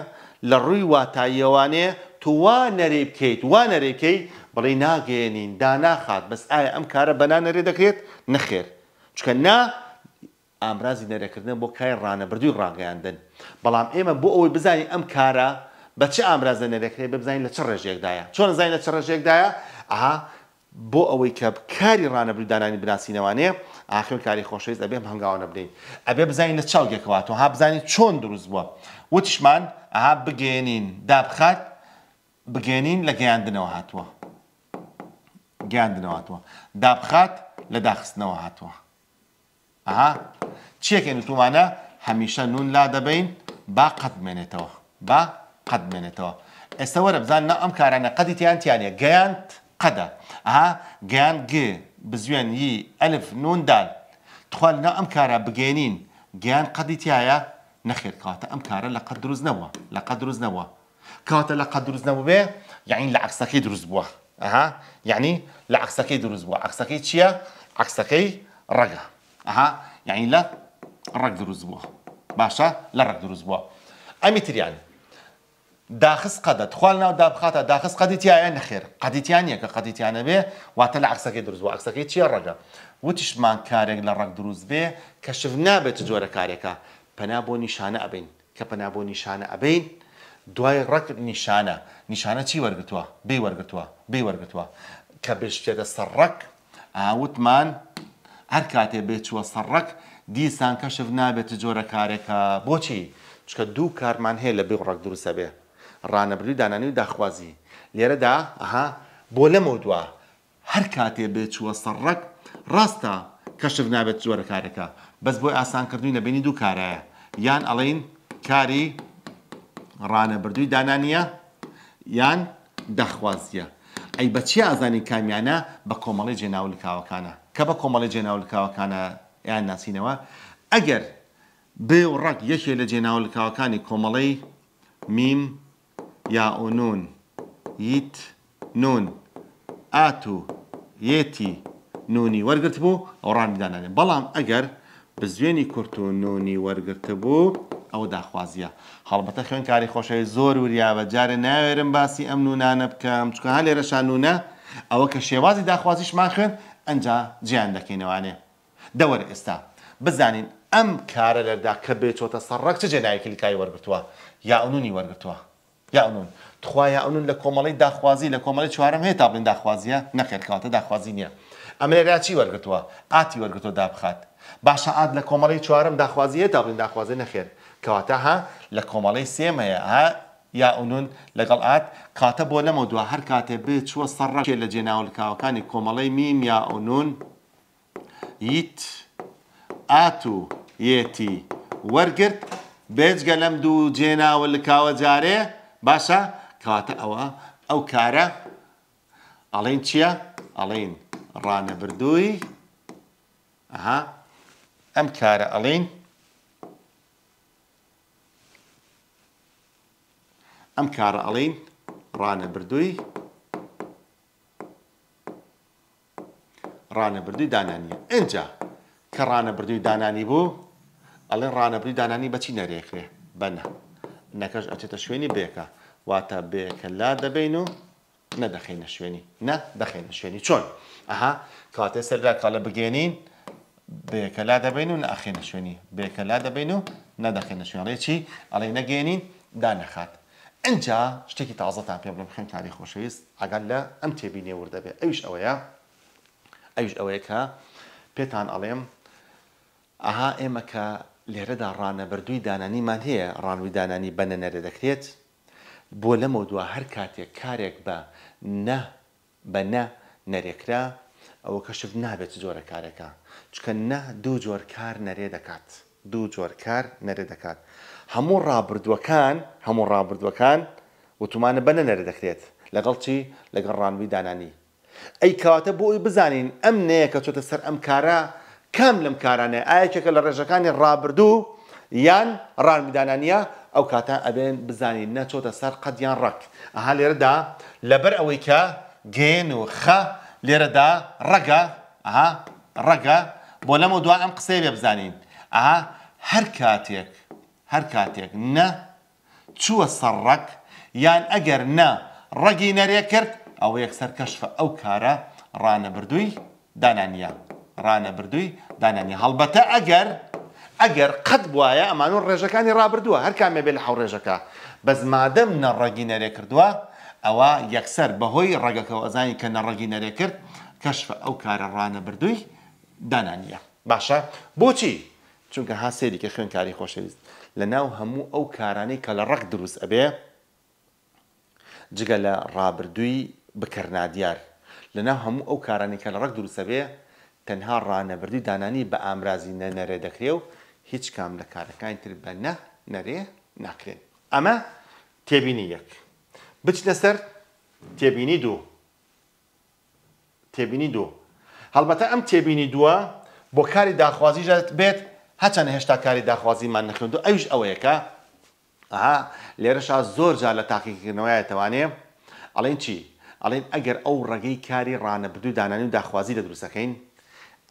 لە ڕووی واتاییەوانێ تو وا نەرێ بکەیت وا نەرێ بکەیت بڵێ ناگەێنین داناخات بەس ئایا ئەم کارە بەنا نەرێ دەکرێت نەخێر چکە نا ئامرازی نەرەکردن بۆ کای ڕانەبردووی ڕاگەیاندن بەڵام ئێمە بۆ ئەوەی بزانین ئەم کارە بە چه ئامرازە نەرەکرێت ببزانین لە چ ڕێژێکدایە چۆن زانین لە چ ڕێژێکدایە ئاها بۆ ئەوەی کە کاری ڕانەبردودانانی بناسیینەوانەیە ئاخر کاری خۆشەویست ئەبێم هەنگاوە بلین ئەبێ بزانین لە چاڵگێکەوەاتەوە ها بزانین چۆن دروست بووە وتیشمان بگینین بگینین دب لگیند بگەێنین دابخات گیند لە گەیاندنەوە دب گەاندنەوە لدخس دابخات لە داخستنەوە چیه که چیەکەن تومانە همیشه نون لاده بین با قد قەت بمێنێتەوە با قەت بمێنێتەوە ئێستا وەرە بزن نام ئەم کارانە قەدی تیان تیانی گیند قەدە ئەها گیند گ بزوێن یی الف نون دال تخوال نە ئەم کارە بگەێنین گیان قەدی تایە نەخێر کاتە ئەم کارە لەقەت دروست نەوە لەقەت دروست نەوە کاتە لەقەت دروست يعني بێ یعنی لە عکسەکەی دروست بووە ئەها یعنی يعني لە عکسەکەی دروست بووە عکسەکەی چییە عکسەکەی ڕەگە ئەها یعنی يعني لە ڕەگ دروست بووە باشە لە ڕەگ دروست بووە ئەمی تریان داخست قەدە تخوال ناو دابخاتە داخست قەدیتیایە كا قد یەکە قەدیتیانە بێ واتە لە عکسەکەی دروست بووە عکسەکەی چیە ڕەگە وتیشمان کارێک لە ڕەگ دروست دروز کەشف كشفنا بتجور كاركا پەنا بۆ نیشانە ئەبین کە پەنا بۆ نیشانە ئەبین دوای ڕک نیشانە نیشانە چی وەرگتووە بێ وەرگتووە بێ وەرگتووە کە بشتێتە سەرڕک ئاوتمان هەر کاتێ بێچووە سەرڕک دیسان کەشف نابێت جۆرە کارێکە بۆچی چکە دوو کارمان هەیە لە بێ ڕک دروسە بێ ڕانەبری دانانی و داخوازی لێرەدا ئەها بۆ لەمە دووە هەر کاتێ بێچووە سەرڕک ڕاستە کەشف نابێت جۆرە کارەکە بەس بۆی ئاسانکردنی لە بینی دوو کارایە یان ئەڵین کاری ڕانەبردووی دانانیە یان داخوازیە ئەی بەچی ئازانی کامیانە بە کۆمەڵی جێناولکاوەکانە کە بە کۆمەڵی جێناولکاوەکانە یان ناسینەوە ئەگەر بێ و ڕەک یەکێ لە جێناولکاوەکانی کۆمەڵی میم یا ئۆنون ییت نون ئات و یەتی نونی وەرگرت بوو ئەو ڕاندانانێ بەڵام ئەگەر بزوێنی کورت و نونی وەرگرتە بوو ئەو داخوازیە هەڵبەتە خوێن کاری خۆشەوی زۆر وریاوە جارە ناوێرم باسی ئەم نونانە بکەم چکە ها لێرەشان نونە ئەوە کە شێوازی داخوازیشمان خوێن ئەنجا جیان دەکەینەوانێ دەوەرە ئێستا بزانین ئەم کارە لەردا کە بێچۆتە سەرڕک چ جێنایەکی لکای وەرگتووە یا ئەوونی وەرگتووە یا ئەوون توخوایە ئەوون لە کۆمەڵی داخوازی لە کۆمەڵی چوارم هەیە تا بڵین داخوازیە نەخێتکاتە داخوازی نییە ئەمە لێرا چی وەرگتووە ئاتی وەرگتۆ دابخات باشەعات لە کۆمەڵی چوارم داخوازیە دابلین داخوازی نەخێر کەواتە ها لە کۆمەڵی سێمەیە ها یاونون لەگەڵات کاتە بۆ لەمە دووە هەر کاتێ بێت چوە سەرڕێکێ لە جێناوەکانی کۆمەڵی میم یاونون یت ئات و یەتی وەرگرت بێجگە لەم دوو جێناوە لە کاوە جارێ باشە کاتە ئەوە ئەو کارە ئەڵین چییە؟ ئەڵین ڕانەبردووی ئەها ئەم کارە ئەڵین ئەم کارە ئەڵین ڕانە بردووی ڕانە بردووی دانانی ئەجا کە ڕانە بردووی دانانی بوو ئەڵێن ڕانە بردووی دانانی بەچی نەرێخرێ بەنە نەکەش ئەچێتە شوێنی بێکە واتە بێکە لا دەبین و نەدەخینە شوێنی نە دەخینە شوێنی چۆن ئەها کاتێ سەردا کاڵە بگێنین بێکەلا دەبین و نەخێنە شوێنی بێکەلا دەبین و نەدەخێنە شوێنڕێ چی ئەڵێ نەگەێنین دا نەخات ئەجا شتێکی تازەتان پێ بڵم خێن کاری خۆشەویست ئەگەر لە ئەم تێبی نێوردەبێ ئەوش ئەوەیە ئەوش ئەوەیەکە پێتان ئەڵێم ئەها ئێمە کە لێرەدا ڕانەبردووی دانانیمان هەیە ڕانووی دانانی بەنەنەرە دەکرێت بۆ لەمە دووە هەر کاتێک کارێک بە نە بە نە نەرێکرا ئەوە کەشف نابێت زۆرە کارەکە چکە نە دوو جۆر کار نەرێ دەکات دوو جۆر کار نەرێ دەکات هەموو ڕابردوەکان هەموو ڕابردوەکان وتمانە بەنە نەرە دەکرێت لەگەڵ چی لەگەڵ ڕانوی دانانی ئەی کەواتە بۆ ئەوی بزانین ئەم نەیە کە چۆتە سەر ئەم کارە کام لەم کارانێ ئاەکێکە لە ڕێژەکانی ڕابردوو یان ڕانویدانانیە ئەو کاتە ئەبێن بزانین نەچۆتە سەر قەدیان ڕک ئەها لێرەدا لەبەر ئەوەی کە گێن و خە لێرەدا ڕگە ئەها ڕگە بۆ لەمە دوای ئەم قسەی بێ بزانین ئەها هەر کاتێک هەر کاتێک نە چووە سەرڕەک یان ئەگەر نە ڕەگی نەرێ کرد ئەو یەکسەر کەشفە ئەو کارە ڕانەبردووی دانانیە ڕانەبردووی دانانی هەڵبەتە ئەگەر ئەگەر قەت وایە ئەمان و ڕێژەکانی ڕابردووە هەر کامێ بێت لە حوڕێژەکە بەس مادەم نە ڕەگی نەرێ کردووە ئەوە یەکسەر بەهۆی ڕێگەکەەوە ئەزانی کە نەڕەگی نەرێ کرد کەشفە ئەو کارە ڕانەبردووی دانانیە باشە بۆچی چونکە ها سێریکە خوێنکاری خۆشەویست لە ناو هەموو ئەو کارانەی کە لە ڕق دروست ئەبێ جگە لە ڕابردووی بکردنادیار لە ناو هەموو ئەو کارانی کە لە ڕق دروستە بێ تەنها ڕانەبردی دانانی بە ئامرازی نەنەرێ دەکرێ و هیچ کام لە کارەکانی تر بە نە نەرێ ناکرێن ئەمە تێبینی یەک بچنە سەر تێبینی دوو تێبینی دوو هەڵبەتە ئەم تێبینی دووە بۆ کاری داخوازی ژێت بێت هەچەند هێشتا کاری داخوازیمان نخوند و ئەوش ئەوەیەکە لێرەشا زۆر جا لە تاقیکردنەوەیە توانێ ئەڵین چی؟ ئەڵین ئەگەر ئەو ڕێگەی کاری ڕانەبردوو دانانی و داخوازی لە دروستەکەین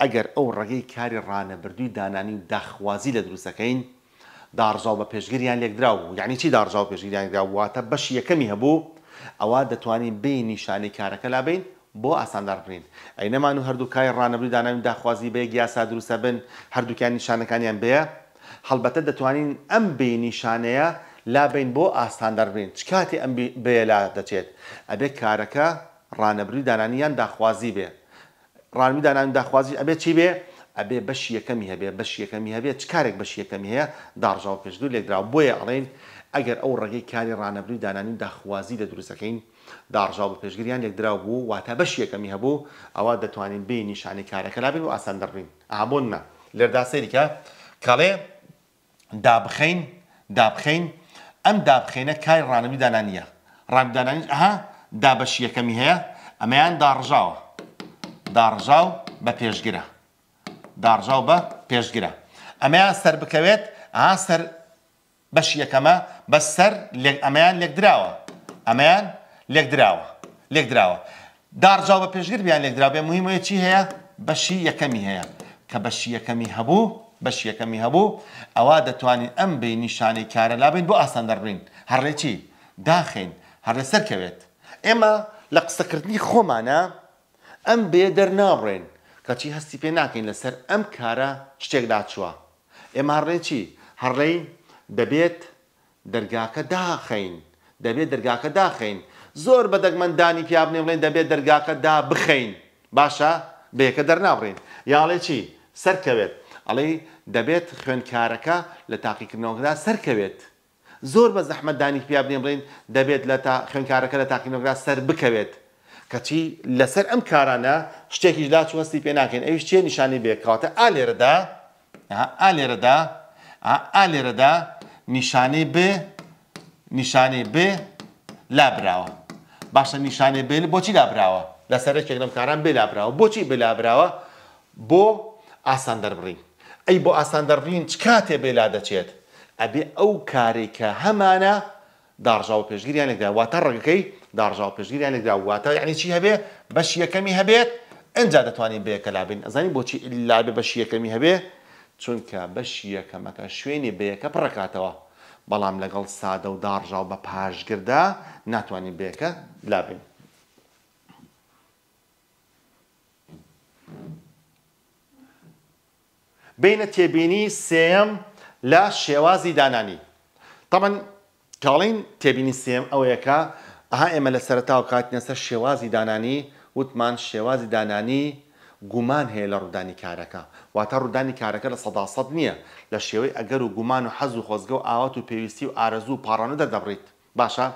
ئەگەر ئەو ڕێگەی کاری ڕانەبردووی دانانی و داخوازی لە دروستەکەین دارزااو بە پێشگیریان لێکدرا و یعنی چی دارزااو پێشگیریان درا واتە بەش یەکەمی هەبوو ئەوە دەتوانین بین نیشانی کارەکە لابین بۆ ئاساندار بڕین ئەینەمان و هەردووکای ڕانەبری داناوین داخوازی بەیە یاسا دروسە بن هەردووکیان نیشانەکانیان بەیە هەڵبەتە دەتوانین ئەم بێ نیشانەیە لابین بۆ ئاستاندار بین چ کاتی ئەم بەیەلا دەچێت ئەبێ کارەکە ڕانەبری دانانیان داخوازی بێ ڕانمی داناوین داخوازی ئەبێ چی بێ؟ ئەبێ بەش یەکەمی هەبێ بەش یەکەمی هەبێت چ کارێک بەش یەکەمی هەیە داڕژاو پێشدو لێکرا بۆیە ئەڵێن ئەگەر ئەو ڕێگەی کاری ڕانەبری دانانی داخوازی لە دروستەکەین داڕژاو بە پێشگیریان یەکدرا بوو واتە بەش یەکەمی هەبوو ئەوە دەتوانین بین نیشانی کارەکە لابین و ئاسان دەڕین ئابوون نە لەردا سەریکە کاڵێ دابخین دابخین ئەم دابخینە کای ڕانەوی دانانیە ڕامدانانی ئەها دابەش یەکەمی هەیە ئەمەیان داڕژاوە داڕژاو بە پێشگرە داڕژاو بە پێشگرە ئەمەیان سەر بکەوێت ئا سەر بەش یەکەمە بە سەر ئەمەیان لێکدراوە ئەمەیان لێک درراوە لێک درراوە دارجااو بە پێشگر بیان لێکدرا بێ مهمەیە چی هەیە بەشی یەکەمی هەیە کە بەشی یەکەمی هەبوو بەش یەکەمی هەبوو ئەوە دەتوانین ئەم بێ نیشانەی کارە لابین بۆ ئاسان دەڕین هەڕێکی داخین هەر لە سەرکەوێت ئێمە لە قسەکردنی خۆمانە ئەم بێ دەرناڕێن کەچی هەستی پێ ناکەین لەسەر ئەم کارە شتێکدا چووە ئێمە هەڕێکی هەڕێ دەبێت دەرگاکە داخین دەبێت دەرگاکە داخین زۆر بە دەگمەندانی پیا بنێ بڵێن دەبێت دەرگاکەدا بخەین باشە بەیەکە دەرنابڕین یاڵێ چی سەرکەوێت ئەڵێ دەبێت خوێندکارەکە لە تاقیکردنەوەدا سەرکەوێت زۆر بە زەحمەدانی پیا بنێ بڵین دەبێت لە تا خوێندکارەکە لە تاقیینۆگرا سەر بکەوێت کەچی لەسەر ئەم کارانە شتێکیش دا چوەستی پێ ناکەین ئەوش چێ نیشانی بێکاتە ئالێرەدا ئالێرەدا ئالێرەدا نیشانەی ب نیشانەی ب لابراوە باشە نیشانێ بێن بۆچی دابراوە لەسەرێکێک لەم کاران بێلابراوە بۆچی بێلابراوە بۆ ئاسان دەربڕین ئەی بۆ ئاسان دەربڕین چ کاتێ بێلا دەچێت ئەبێ ئەو کارێکە هەمانە داڕژاو پێشگیریان لەدا واتە ڕگەکەی داڕژاو پێشگیریان لەدا واتە یعنی چی هەبێ بەش یەکەمی هەبێت ئەجا دەتوانین بەیەکەلابین ئەزانی بۆچی لابێ بەش یەکەمی هەبێ چونکە بەش یەکەمەکە شوێنی بەیەکە پڕکاتەوە بەڵام لەگەڵ سادە و داڕژاو بە پاشگردا ناتوانین بێکە لابین. بینە تێبینی سێم لە شێوازی دانانی. تەمەەن کاڵین تێبینی سێم ئەوەیەکە ئەها ئێمە لە سەرتاو کاتنە سەر شێوازی دانانی وتمان شێوازی دانانی گومان هەیە لە ڕوودانی کارەکە واتە ڕوودانی کارەکە لە سەداسەد نییە لە شێوەی ئەگەر و گومان و حەز و خۆزگە و ئاوات و پێویستی و ئارەزوو و پاڕانە دەدەبڕیت باشە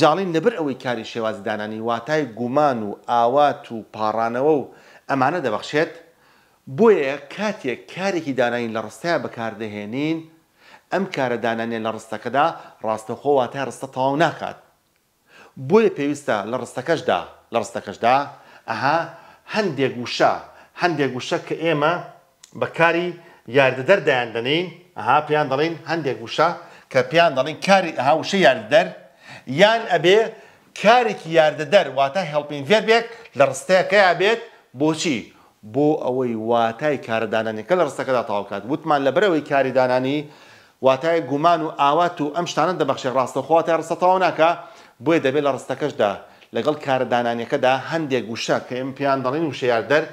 جاڵین لەبەر ئەوەی کاری شێوازدانانی واتای گومان و ئاوات و پاڕانەوە و ئەمانە دەبەخشێت بۆیە کاتێک کارێکی داناین لە ڕستەیە بەکاردەهێنین ئەم کارە دانانێن لە ڕستەکەدا ڕاستەخۆ واتای ڕستە تەواو ناکات بۆیە پێویستە لە ڕستەکەشدا لە ڕستەکەشدا ئەها هەندێک گوشە هەندێک گوشە کە ئێمە بەکاری یاردەدەر دایان دەنین ئەها پێیان دەڵین هەندێک وشە کە پێیان دەڵین کاری هاوشە یاردەر یان ئەبێ کارێکی یاردەدەر واتە هەڵپین فێربێک لە ڕستەیەەکەیا بێت بۆچی بۆ ئەوەی واتای کاردانانی کە لە ڕستەکەدا تاوکات وتمان لە برەوەی کاریدانانی واتای گومان و ئاوات و ئەم شتانە دەبەخشێ ڕاستەخواتای ڕستەتەوە ناکە بۆیە دەبێت لە ڕستەکەشدا لەگەڵ کاردانانیەکەدا هەندێک گوشە کە ئەم پیان دەڵین و شێیاردەر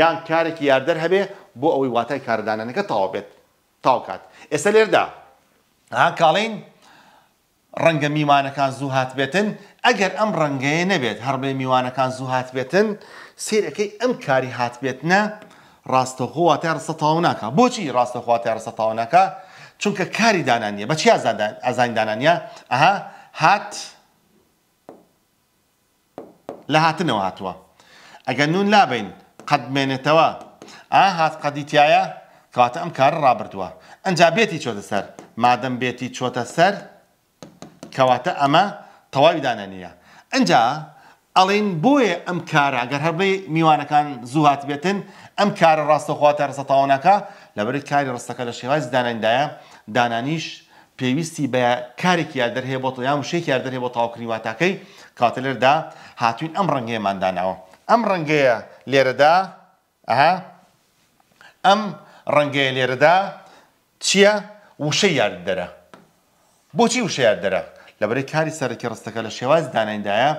یان کارێکی یاردەر هەبێ بۆ ئەوەی واتای کاردانانەکە تاوا بێت تاوکات ئێستا لێردا ها کاڵین ڕەنگە میوانەکان زوو هات بێتن ئەگەر ئەم ڕەنگەیە نەبێت هەر بێ میوانەکان زوو هات بێتن سیرەکەی ئەم کاری هات بێتە ڕاستەخواتە ڕسەتاوناکە بۆچی ڕاستەخواتە ڕسەتاوناکە چونکە کاری دانانیە بەچی ئازاندانانیە ئەها هات لە هاتنەوە هاتووە ئەگەر نون لابین قەت بمێنێتەوە ئا هات قەدیتایە کاتە ئەم کارە ڕابردووە ئەنجا بێتی چۆتە سەر مادەم بێتی چۆتە سەر کەواتە ئەمە تەواوی دانە نییە ئەجا ئەڵین بۆیە ئەم کارە گەر هەربەی میوانەکان زووهات بێتن ئەم کارە ڕاستەخواتە ڕسەتاوانەکە لەبەر کاری ڕستەکە لە شێوازی دانانیدایە دانانیش پێویستی بە کارێکی یا دەرهەیە بۆ یان وشەیەکیار دەرهێ بۆ تاوکری واتاکەی کاتەلەردا هاتوین ئەم ڕەنگەیەمانداناوە ئەم ڕەنگەیە لێرەدا ئەها ئەم ڕەنگەیە لێرەدا چییە وشە یارد دەرە بۆچی وشەیار دەرە لەبەری کاری سەرکی ڕستەکە لە شێواز دانایندایە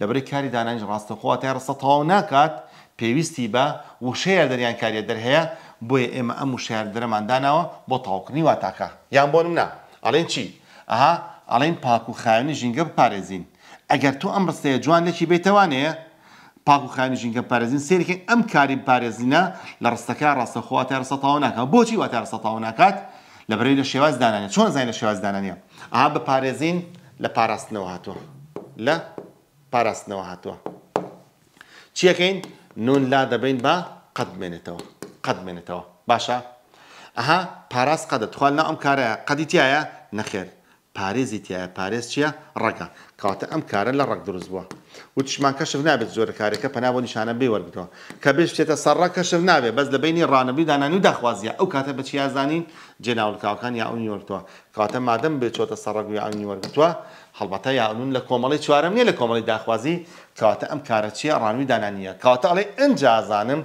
لەبری کاری دانانج ڕاستەخواتای ڕستە تەواو ناکات پێویستی بە وشەیە دەریان کاریە دەرهەیە بۆیە ئێمە ئەم وشەیار دەرەمانداناوە بۆ تاوکردنی واتاکە یان بۆنم نا ئەڵێن چی ئەها ئەڵێن پاک و خاوێنی ژینگە بپارێزین ئەگەر تۆ ئەم ڕستەیە جوان لەکی بێتوانەیە پاک و خانی ژینگە پارێزین سێرەکەن ئەم کاریم پارێزینە لە ڕستەکە ڕاستەخوا تارسەتاو ناکە بۆچی وا تارسەتاو ناکات لە بەرەی لە شێواز دانانە چۆن زای لە شێواز دانانە ئا بە پارێزین لە پاراستنەوە هاتووە لە پاراستنەوە هاتووە چیەکەین نون لا دەبین بە قەت بمێنێتەوە قەت بمێنێتەوە باشە ئەها پاراست قەدە توالنا ئەم کارە قەدیتیایە نەخێر پارێزی تایە پارێز چییە ڕەگە کاتە ئەم کارە لە ڕەگ دروست بووە و تشمان کەشف نابێت زۆر کارێکە پەنا بۆ نیشانە بێ وەرگتەوە کە بێش بچێتە سەرڕ کەشف نابێت بەس لە بینی ڕانەبی دانانی و داخوازیە ئەو کاتە بە چیازانین جێناولکاوەکان یا ئەوی وەرتووە کاتە مادەم بێت چۆتە سەرڕگوی ئەوی وەرگتووە هەڵبەتە یاون لە کۆمەڵی چوارم نیە لە کۆمەڵی داخوازی کەواتە ئەم کارە چیە ڕانوی دانانیە کەواتە ئەڵێ ئەنجازانم.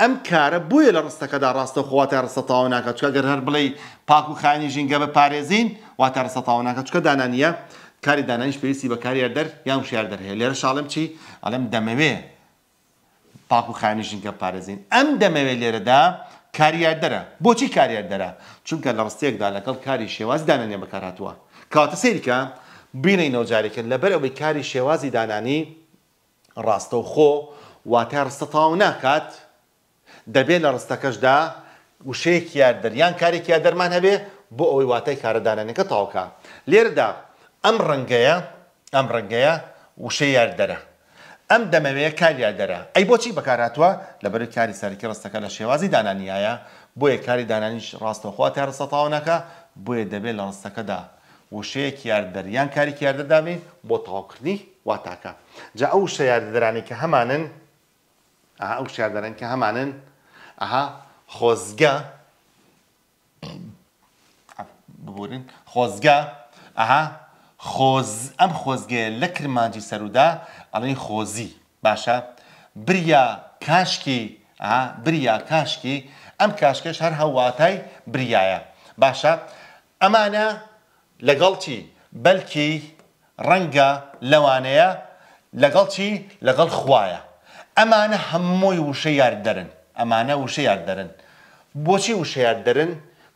ئەم کارە بووە لە ڕستەکەدا ڕاستە خواتە ڕستەتاوە ناکە چکە گەر هەر بڵێ پاک و خانی ژینگە بە پارێزین واتە ڕستەتاوە ناکە چکە دانانیە کاری دانایش پێویستی بە کاریار دەر یان شیار دەر هەیە لێرە شاڵم چی ئەلم دەمەوێ پاک و خانیژینکە پارێزین ئەم دەمەوێت لێرەدا کاریار دەرە بۆچی کاریار دەرە چونکە لە ڕستێکدا لەگەڵ کاری شێواز دانانیە بەکارهاتووە کاتە سیرکە بینەی نەوجارێکن لەبەر ئەوەی کاری شێوازی دانانی ڕاستە و خۆ واتە ڕستەتاو ناکات دەبێت لە ڕستەکەشدا وشەیەکیار دەریان کارێکیا دەرمان هەبێ بۆ ئەوەی واتای کارەدانانەکە تاوکە لێرەدا ئەم ڕەنگەیە ئەم ڕەنگەیە وشەی یاردەرە ئەم دەمەوەیە کاریادەرە ئەی بۆچی بەکاراتوە لەبەر کاری سەرکی ڕستەکە لە شێوازی دانانیایە بۆیە کاری دانانیش ڕاستەخوا تێڕستەتاونەکە بۆیە دەبێت لە ڕستەکەدا وشەیەکی یاردەریان کاری یاردەداوێ بۆ تاوکردنی واتاکە جا ئەو شەیاردەرانی کە هەمانن ئەو شاردەرن کە هەمانن ئەها خۆزگە *coughs* ببورین خۆزگە ئەها خۆز ئەم خۆزگێ لە کرمانجی سەرودا ئەڵین خۆزی باشە بریا کاشکی بریا کاشکی ئەم کاشکەش هەر هەواتای بریایە باشە ئەمانە لەگەڵ چی بەلکی ڕەنگە لەوانەیە لەگەڵ چی لەگەڵ خوایە ئەمانە هەمووی وشە یار دەرن ئەمانە وشە یار دەرن بۆچی وشە یار دەرن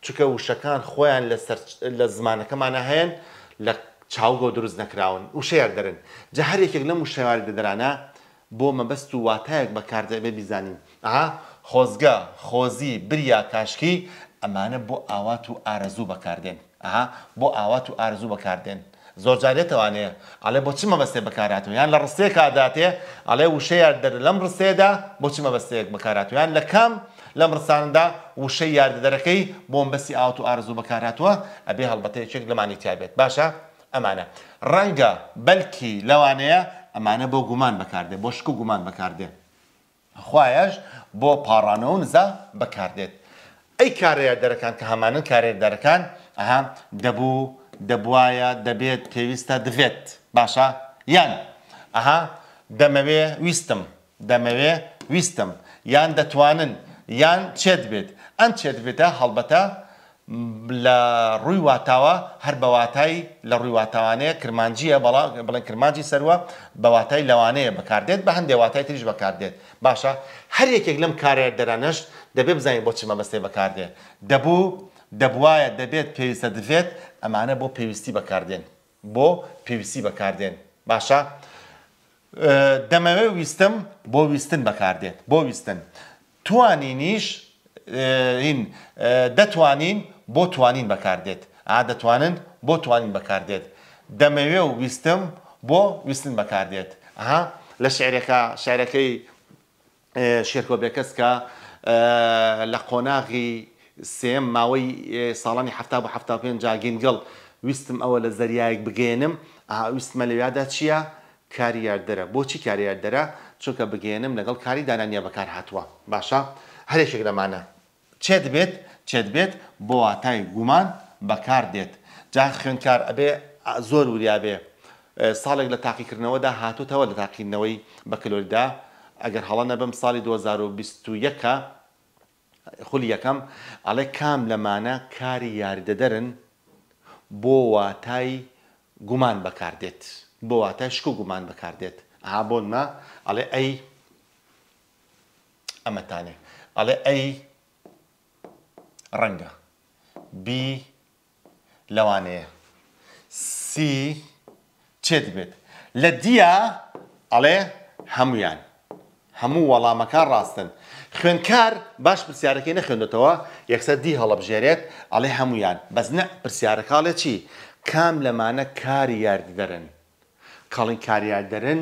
چکە وشەکان خۆیان لە زمانەکەمانە هەیەن لە چاوگۆ دروست نەکراون وشەیە دەرن جە هەرێکێک لەم شێواری دەدرانە بۆ مەبەست و واتایەک بەکاردەبێ بیزانین ئاها خۆزگە خۆزی بریا کاشکی ئەمانە بۆ ئاوات و ئارەزوو بەکاردێن ئاها بۆ ئاوات و ئارزوو بەکاردێن زۆر جارێتوانەیە ئەلێ بۆ چی مەبەستێ بەکاراتویان لە ڕستەیە کاداتێ ئەلێ وشەیار دەر لەم ڕستێدا بۆ چی مەبەستەیەک بەکاراتویان لە کام لەم ڕساندا وشەی یاردەدەرەکەی بۆم بەسی ئاوت و ئارزوو بەکاراتوە ئەبێ هەڵبەتەیەکێک لەمانی تیابێت باشە؟ ئەمانە ڕەنگە بەلکی لەوانەیە ئەمانە بۆ گومان بەکاردێ بۆ شک و گومان بەکاردێ خوایش بۆ پاڕانەوە نزا بەکاردێت ئەی کارەیە دەرەکان کە هەمانن کارێت دەرەکان ئەها دەبوو دەبواە دەبێت پێویستە دەبێت باشە یان ئەها دەمەوێ ویستم دەمەوێ ویستم یان دەتوانن یان چێت بێت ئەم چێت بێتە هەڵبەتە لە ڕووی واتاوە هەر بەواتای لە ڕووی واتاوانەیە کرمانجیە بڵێن کرمانجی سەروە بەواتای لەوانەیە بەکاردێت بە هەندێک واتای تریش بەکاردێت باشە هەر یەکێک لەم کارێر دەرانەش دەبێ بزانین بۆ چی مەبەستێ بەکاردێت دەبوو دەبواە دەبێت پێویستە دەبێت ئەمانە بۆ پێویستی بەکاردێن بۆ پێویستی بەکاردێن باشە دەمەوێ ویستم بۆ ویستن بەکاردێت بۆ ویستن توانینیش دەتوانین بۆ توانین بەکاردێت ئادەتوانن بۆ توانین بەکاردێت دەمەوێ و ویستم بۆ ویستن بەکاردێت ئەها لە شعرێکە شارەکەی شێرکۆبێکەس کە لە قۆناغی سێم ماوەی ساڵانی هەفتا بە هەفتا پێنج جاگینگەڵ ویستم ئەوە لە زەریایەک بگێنم ئاویستمە لەویادا چییە کاریاردەرە بۆچی کاریاردەرە چونکە بگێنم لەگەڵ کاری دانانیە بەکار هاتووە باشە هەرێکێک لەمانە چێ دەبێت؟ چێت بێت بۆ واتای گومان بەکار دێت جا خوێندکار ئەبێ زۆر وریابێ ساڵێک لە تاقیکردنەوەدا هاتوتەوە لە تاقیینەوەی بە کلۆریدا ئەگەر هەڵە نەبم ساڵی 2021 خولی یەکەم ئەڵێ کام لەمانە کاری یاریدەدەرن بۆ واتای گومان بەکاردێت بۆ واتای شک و گومان بەکاردێت ئابوونمە ئەڵێ ئەی ئەمەتانێ ئەڵێ ئەی ڕەنگە بی لەوانەیە سی چێت بێت لە دیە ئەڵێ هەمویان هەموو وەڵامەکان ڕاستن خوێندکار باش پرسیارەکەی نەخێندێتەوە یەکسەر دی هەڵەبژێرێت ئەڵێ هەمویان بەس نە پرسیارەکەڵێ چی کام لەمانە کاری یاردەرن کاڵین کاریاردەرن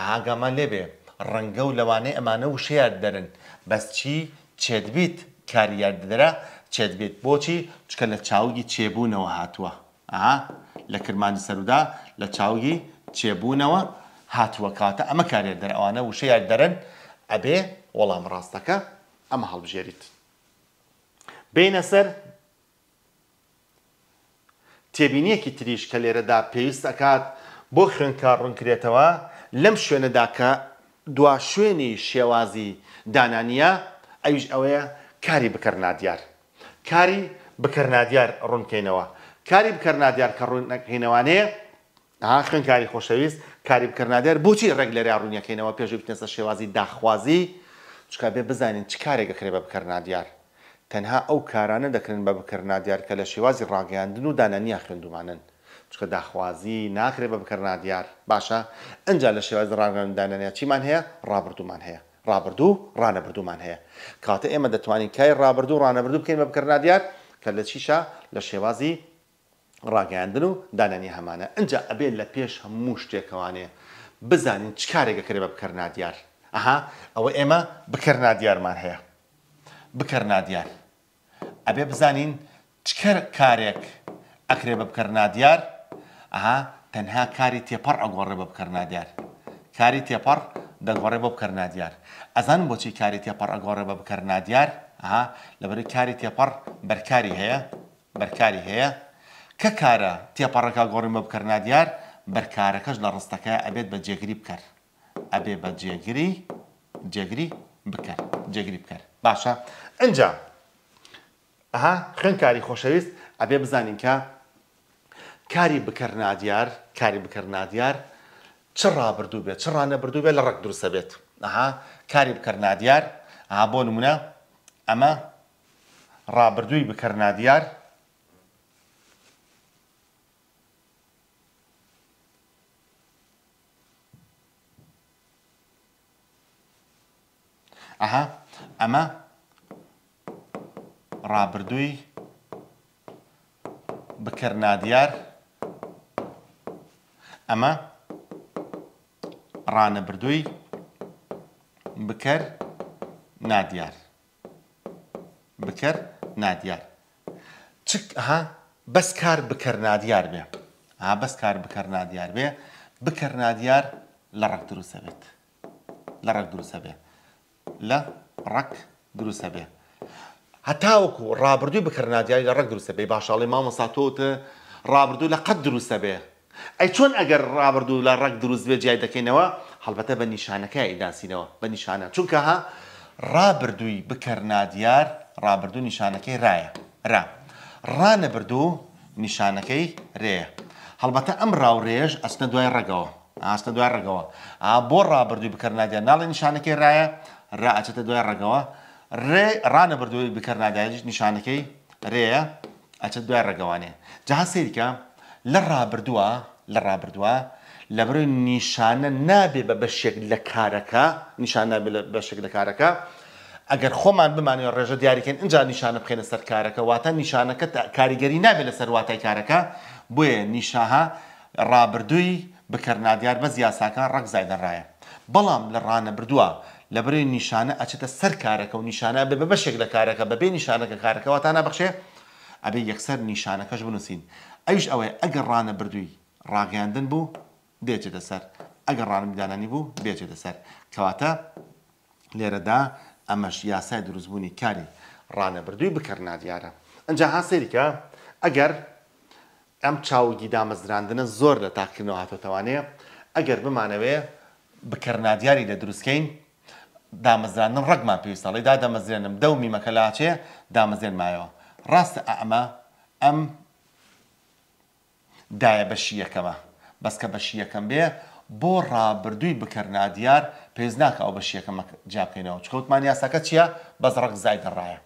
ئاگامان لێبێ ڕەنگە و لەوانەیە ئەمانە و شێیاردەرن بەس چی چێت بیت کاریاردەرە چێت بێت بۆچی چکە لە چاوگی چێبوونەوە هاتووە ئا لە کرمانی سەرودا لە چاوگی چێبوونەوە هاتووە کاتە ئەمە کارێ دەرەوانە وشەیە دەرن ئەبێ وەڵام ڕاستەکە ئەمە هەڵبژێریت بینە سەر تێبینیەکی تریش کە لێرەدا پێویست ئەکات بۆ خوێنکار ڕوونکرێتەوە لەم شوێنەدا کە دوا شوێنی شێوازی دانانیە ئەویش ئەوەیە کاری بکەر نادیار کاری بکەنادیار ڕوونکەینەوە کاری بکەنادیار کە ڕوونەکەینەوانەیە خوێنکاری خۆشەویست کاری بکەنادیار بۆچی ڕێک لەریا ڕوونیەکەینەوە پێشوی بتێنسە شێوازی داخوازی چکە بێ بزانین چ کارێک دەکرێت بە بکەنادیار تەنها ئەو کارانە دەکردن بە بکەنادیار کە لە شێوازی ڕاگەیاندن و دانانیە خوێندومانن چکە داخوازی ناکرێت بە بکەنادیار باشە ئەجا لە شێوازی ڕاگەاندانانە چیمان هەیە ڕابردومان هەیە ڕابردوو ڕانەبردوومان هەیە کاتە ئێمە دەتوانین کای ڕابردوو ڕانەبردوو بکەین بە بکردنادیات کە لە چیشە لە شێوازی ڕاگەاندن و دانانی هەمانە ئەجا ئەبێت لە پێش هەموو شتێکەوانێ بزانین چ کارێکەکرێ بە بکردنادیار ئەها ئەوە ئێمە بکردنادیارمان هەیە بکردنادیار ئەبێ بزانین چکە کارێک ئەکرێ بە بکردنادیار ئەها تەنها کاری تێپەڕ ئەگۆڕێ بە بکردنادیار کاری تێپەڕ دەگۆڕێ بۆ بکەر نادیار ئەزان بۆچی کاری تێپەڕ ئەگۆڕێ بە بکەر نادیار ئەها لەبەری کاری تێپەڕ بەرکاری هەیە بەرکاری هەیە کە کارە تێپەڕەکە گۆڕی بە بکەر نادیار بەرکارەکەش لە ڕستەکە ئەبێت بە جێگری بکەر ئەبێ بە جێگری جێگری بکەر جێگری بکەر باشە ئەجا ئەها خوێن کاری خۆشەویست ئەبێ بزانین کە کاری بکەر نادیار کاری بکەر نادیار چ ڕابردوو بێت چ ڕانەبردوو بێت لە ڕێک دروستە بێت ئەها کاری بکەنادیار ئا بۆ نمونە ئەمە ڕابردووی بکەنادیار ئەها ئەمە ڕابردووی بکەنادیار ئەمە ڕانەبردووی بکەر نادیار بکەر نادیار ها بەس کار بکەر نادیار بێ ها بەس کار بکەر نادیار بێ بکەر نادیار لە ڕەک دروستە بێت لە ڕەک دروستە بێ لە ڕەک دروستە بێ هەتاوەکو ڕابردووی بکەر نادیاری لە ڕەک دروستە بێ باشاڵی مامەساتۆتە ڕابردوو لە قەت دروستە بێ ئەی چۆن ئەگەر ڕابردوو لە ڕەک دروست بێ جیای دەکەینەوە هەڵبەتە بە نیشانەکە ئیداسینەوە بە نیشانە چونکە ها ڕابردووی بکەرنادیار ڕابردوو نیشانەکەی ڕایە را ڕانەبردوو نیشانەکەی ڕێە هەڵبەتە ئەم ڕاوڕێژ ئەستە دوای ڕگەوە ئاستە دوای ڕگەوە ئا بۆ ڕابردووی بکەرنادیار ناڵی نیشانەکەی ڕایە ڕاعچێتە دوای ڕگەوە ڕێ ڕانەبردووی بکەرنادیاریش نیشانەکەی ڕێە ئەچە دوای ڕگەوانێ جا سیرکە لە ڕابردووە لە ڕابردووە لە بڕی نیشانە نابێ بە بەشێک لە کارەکە نیشانە بەشێک لە کارەکە ئەگەر خۆمان بمانێت ڕێژە دیاریکەن اینجا نیشانە بخێنە سەر کارەکە واتە نیشانەکە کاریگەری نابێت لە سەرواتای کارەکە بۆیە نیشاها ڕابردووی بکەنادیار بە زیاساکان ڕەگزای دەڕایە بەڵام لە ڕانە بردووە لە بڕێ نیشانە ئەچێتە سەر کارەکە و نیشانە بێ بە بەشێک لە کارەکە بەبێ نیشانەکە کارەکەەوە تا نابخشێ ئەبێ یەکسەر نیشانەکەش بنووسین ئەوش ئەوەیە ئەگەر ڕانە بردووی ڕاگەاندن بوو بێچێتە سەر ئەگەر ڕانمدانانی بوو بێچێتە سەر کەواتە لێرەدا ئەمەش یاسای دروستبوونی کاری ڕانە بردووی بکردنا دیارە ئەجا هاسێریکە ئەگەر ئەم چاوگی دامەزراندنە زۆر لە تاکردنەوە هاتۆتەوانەیە ئەگەر بمانەوێ بکردنادیاری لە دروستکەین دامەزراندن ڕەگمان پێویستەڵی دا دەمەزرێنم دە و میمەکە لاچێ دامەزێن مایەوە ڕاستە ئەمە ئەم دایە بەشی یەکەمە بەس کە بەشی یەکەم بێ بۆ ڕابردووی بکردنادیار پێز ناکە ئەو بەشی یەکەمە جاکەینەوە چکەوتمان یاساکە چییە بەس ڕق زای دەڕایە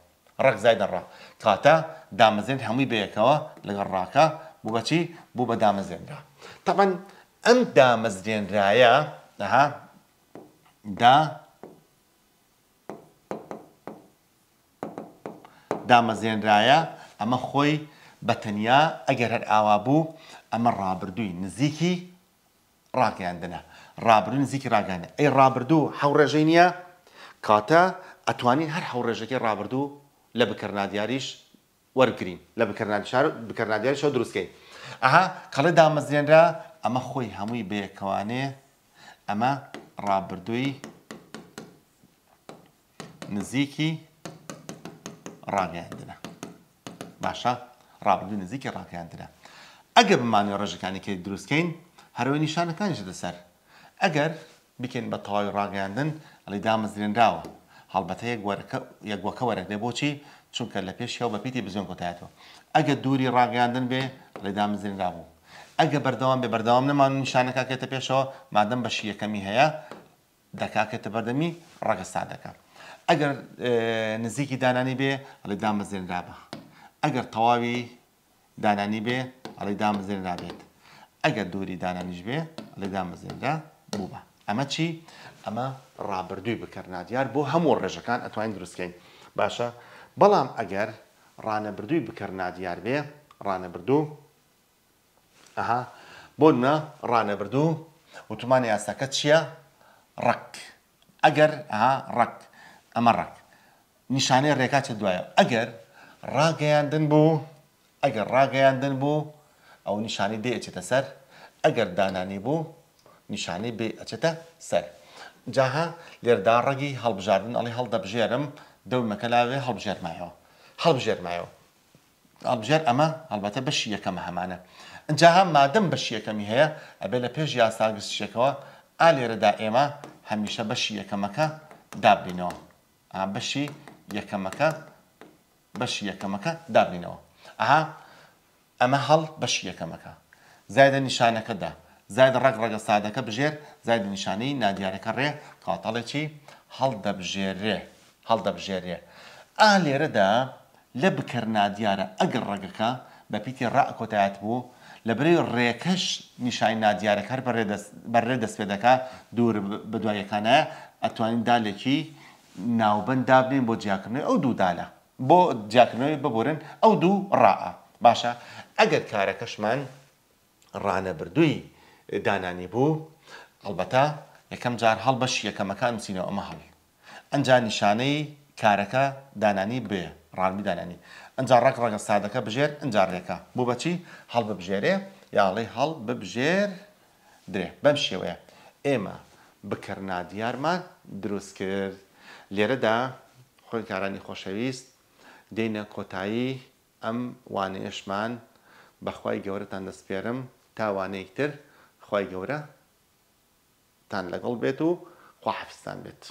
ڕق زای دەڕا کاتە دامەزێن هەمووی بەیەکەوە لەگەڵ ڕاکە بووبەچی بوو بە دامەزێندا تەمەەن ئەم دامەزرێنرایە ئەها دا دامەزێنرایە ئەمە خۆی بە تەنیا ئەگەر هەر ئاوا بوو ئەمە ڕابردووی نزیکی ڕاگەاندنە ڕابرون نزیکی ڕاگەانە ئەی ڕابردوو هەوڕێژەی نییە کاتە ئەتوانین هەر هەوڕێژەکەی ڕابردوو لە بکردنادیاریش وەرگین لە بکردنادیاریش دروستکەین ئەها کەڵە دامەزێنرا ئەمە خۆی هەمووی بەیەکەوانێ ئەمە ڕابردووی نزیکی ڕاگەاندنە باشە ڕابردوو نزیکی ڕاگەاندنە ئەگە بمانوێ ڕێژەکانی کە دروستکەین هەروی نیشانەکانیش دەسەر ئەگەر بکەین بە تەواوی ڕاگەاندن ئەڵی دامەزرێنراوە هەڵبەتە یەکوەکە وەرەک دێ بۆچی چونکە لە پێش یاو بەپیتی بزۆن کۆتایەتەوە ئەگە دووری ڕاگەاندن بێ لە دامزرێنرا بوو ئەگە بەردەوام بێ بەردەوام نەمان نیشانەکەکێتە پێشەوە مادەم بەشی یەکەمی هەیە دەکاکێتە بەردەمی ڕەگەستا دەکە ئەگەر نزیکی دانانی بێ لە دامەزێنرابە ئەگەر تەواوی دانانی بێ ئەڵی دامەزێن نابێت ئەگەر دووری دانانیش بێ ئەڵی دامەزێندا بوو بە ئەمە چی ئەمە ڕابردووی بکەرنادیار بۆ هەموو ڕێژەکان ئەتوانین دروستکەین باشە بەڵام ئەگەر ڕانەبردووی بکەرنادیار بێ ڕانەبردوو ئەها بۆ منە ڕانەبردوو وتمانی یاساکە چییە؟ ڕک ئەگەر ئەها ڕک ئەمە ڕک نیشانەی ڕێکاچە دوایە ئەگەر ڕاگەیاندن بوو ئەگەر ڕاگەیاندن بوو ئەو نیشانی دێ ئەچێتە سەر ئەگەر دانانی بوو نیشانی بێ ئەچێتە سەر. جاها لێردا ڕەگی هەڵبژاردن ئەڵی هەڵدەبژێرم دەومەکە لاوێ هەڵبژێرمایەوە هەڵبژێرمایەوە. ئەڵبژێر ئەمە هەڵبەتە بەشی یەکەمە هەمانە. ئەجاها مادەم بەشی یەکەمی هەیە ئەبێ لە پێش یاساگستشەکەەوە ئا لێرەدا ئێمە هەمیشە بەشی یەکەمەکە دابینەوە. بەشی یەکەمەکە بەشی یەکەمەکە دابینەوە. ئەها ئەمە هەڵ بەشی یەکەمەکە زایدە نیشانەکەدا زاید ڕگ ڕگە سادەکە بژێر زاید نیشانەی نادیارەکە ڕێ قاتەڵێکی هەڵدەبژێرێ هەڵدەبژێرێ ئا لێرەدا لە بکرد نادیارە ئەگەر ڕگەکە بە پیتی ڕ کۆتایات بوو لەبری ڕێکەش نیشای نادیارەکە بەڕێ دەست پێ دەکا دوور بەدوایەکانە ئەتوانین دالێکی ناوبند دابنین بۆ جیاکردنەوە ئەو دوودالە بۆ جاکردنەوەی ببورن ئەو دوو ڕائە باشە ئەگەر کارەکەشمان ڕانەبردووی دانانی بوو هەڵبەتا یەکەم جار هەڵبەش یەکەمەکان بچینەوە ئەمە هەڵ ئەنج نیشانەی کارەکە دانانی بێ ڕانبی دانانی ئەنج ڕک ڕگە سادەکە بژێر ئەنجارڕێکە بوو بەچی هەڵ ببژێرێ یاڵی هەڵ ببژێر درێ بەم شێوەیە ئێمە بکردنا دیارمان دروست کرد لێرەدا خۆی کارانی خۆشەویست دێنە کۆتایی ئەم وانێشمان بەخوای گەورەتان دەستپێرم تاوانەیەکتر خی گەورە تان لەگەڵ بێت و خواحفستان بێت.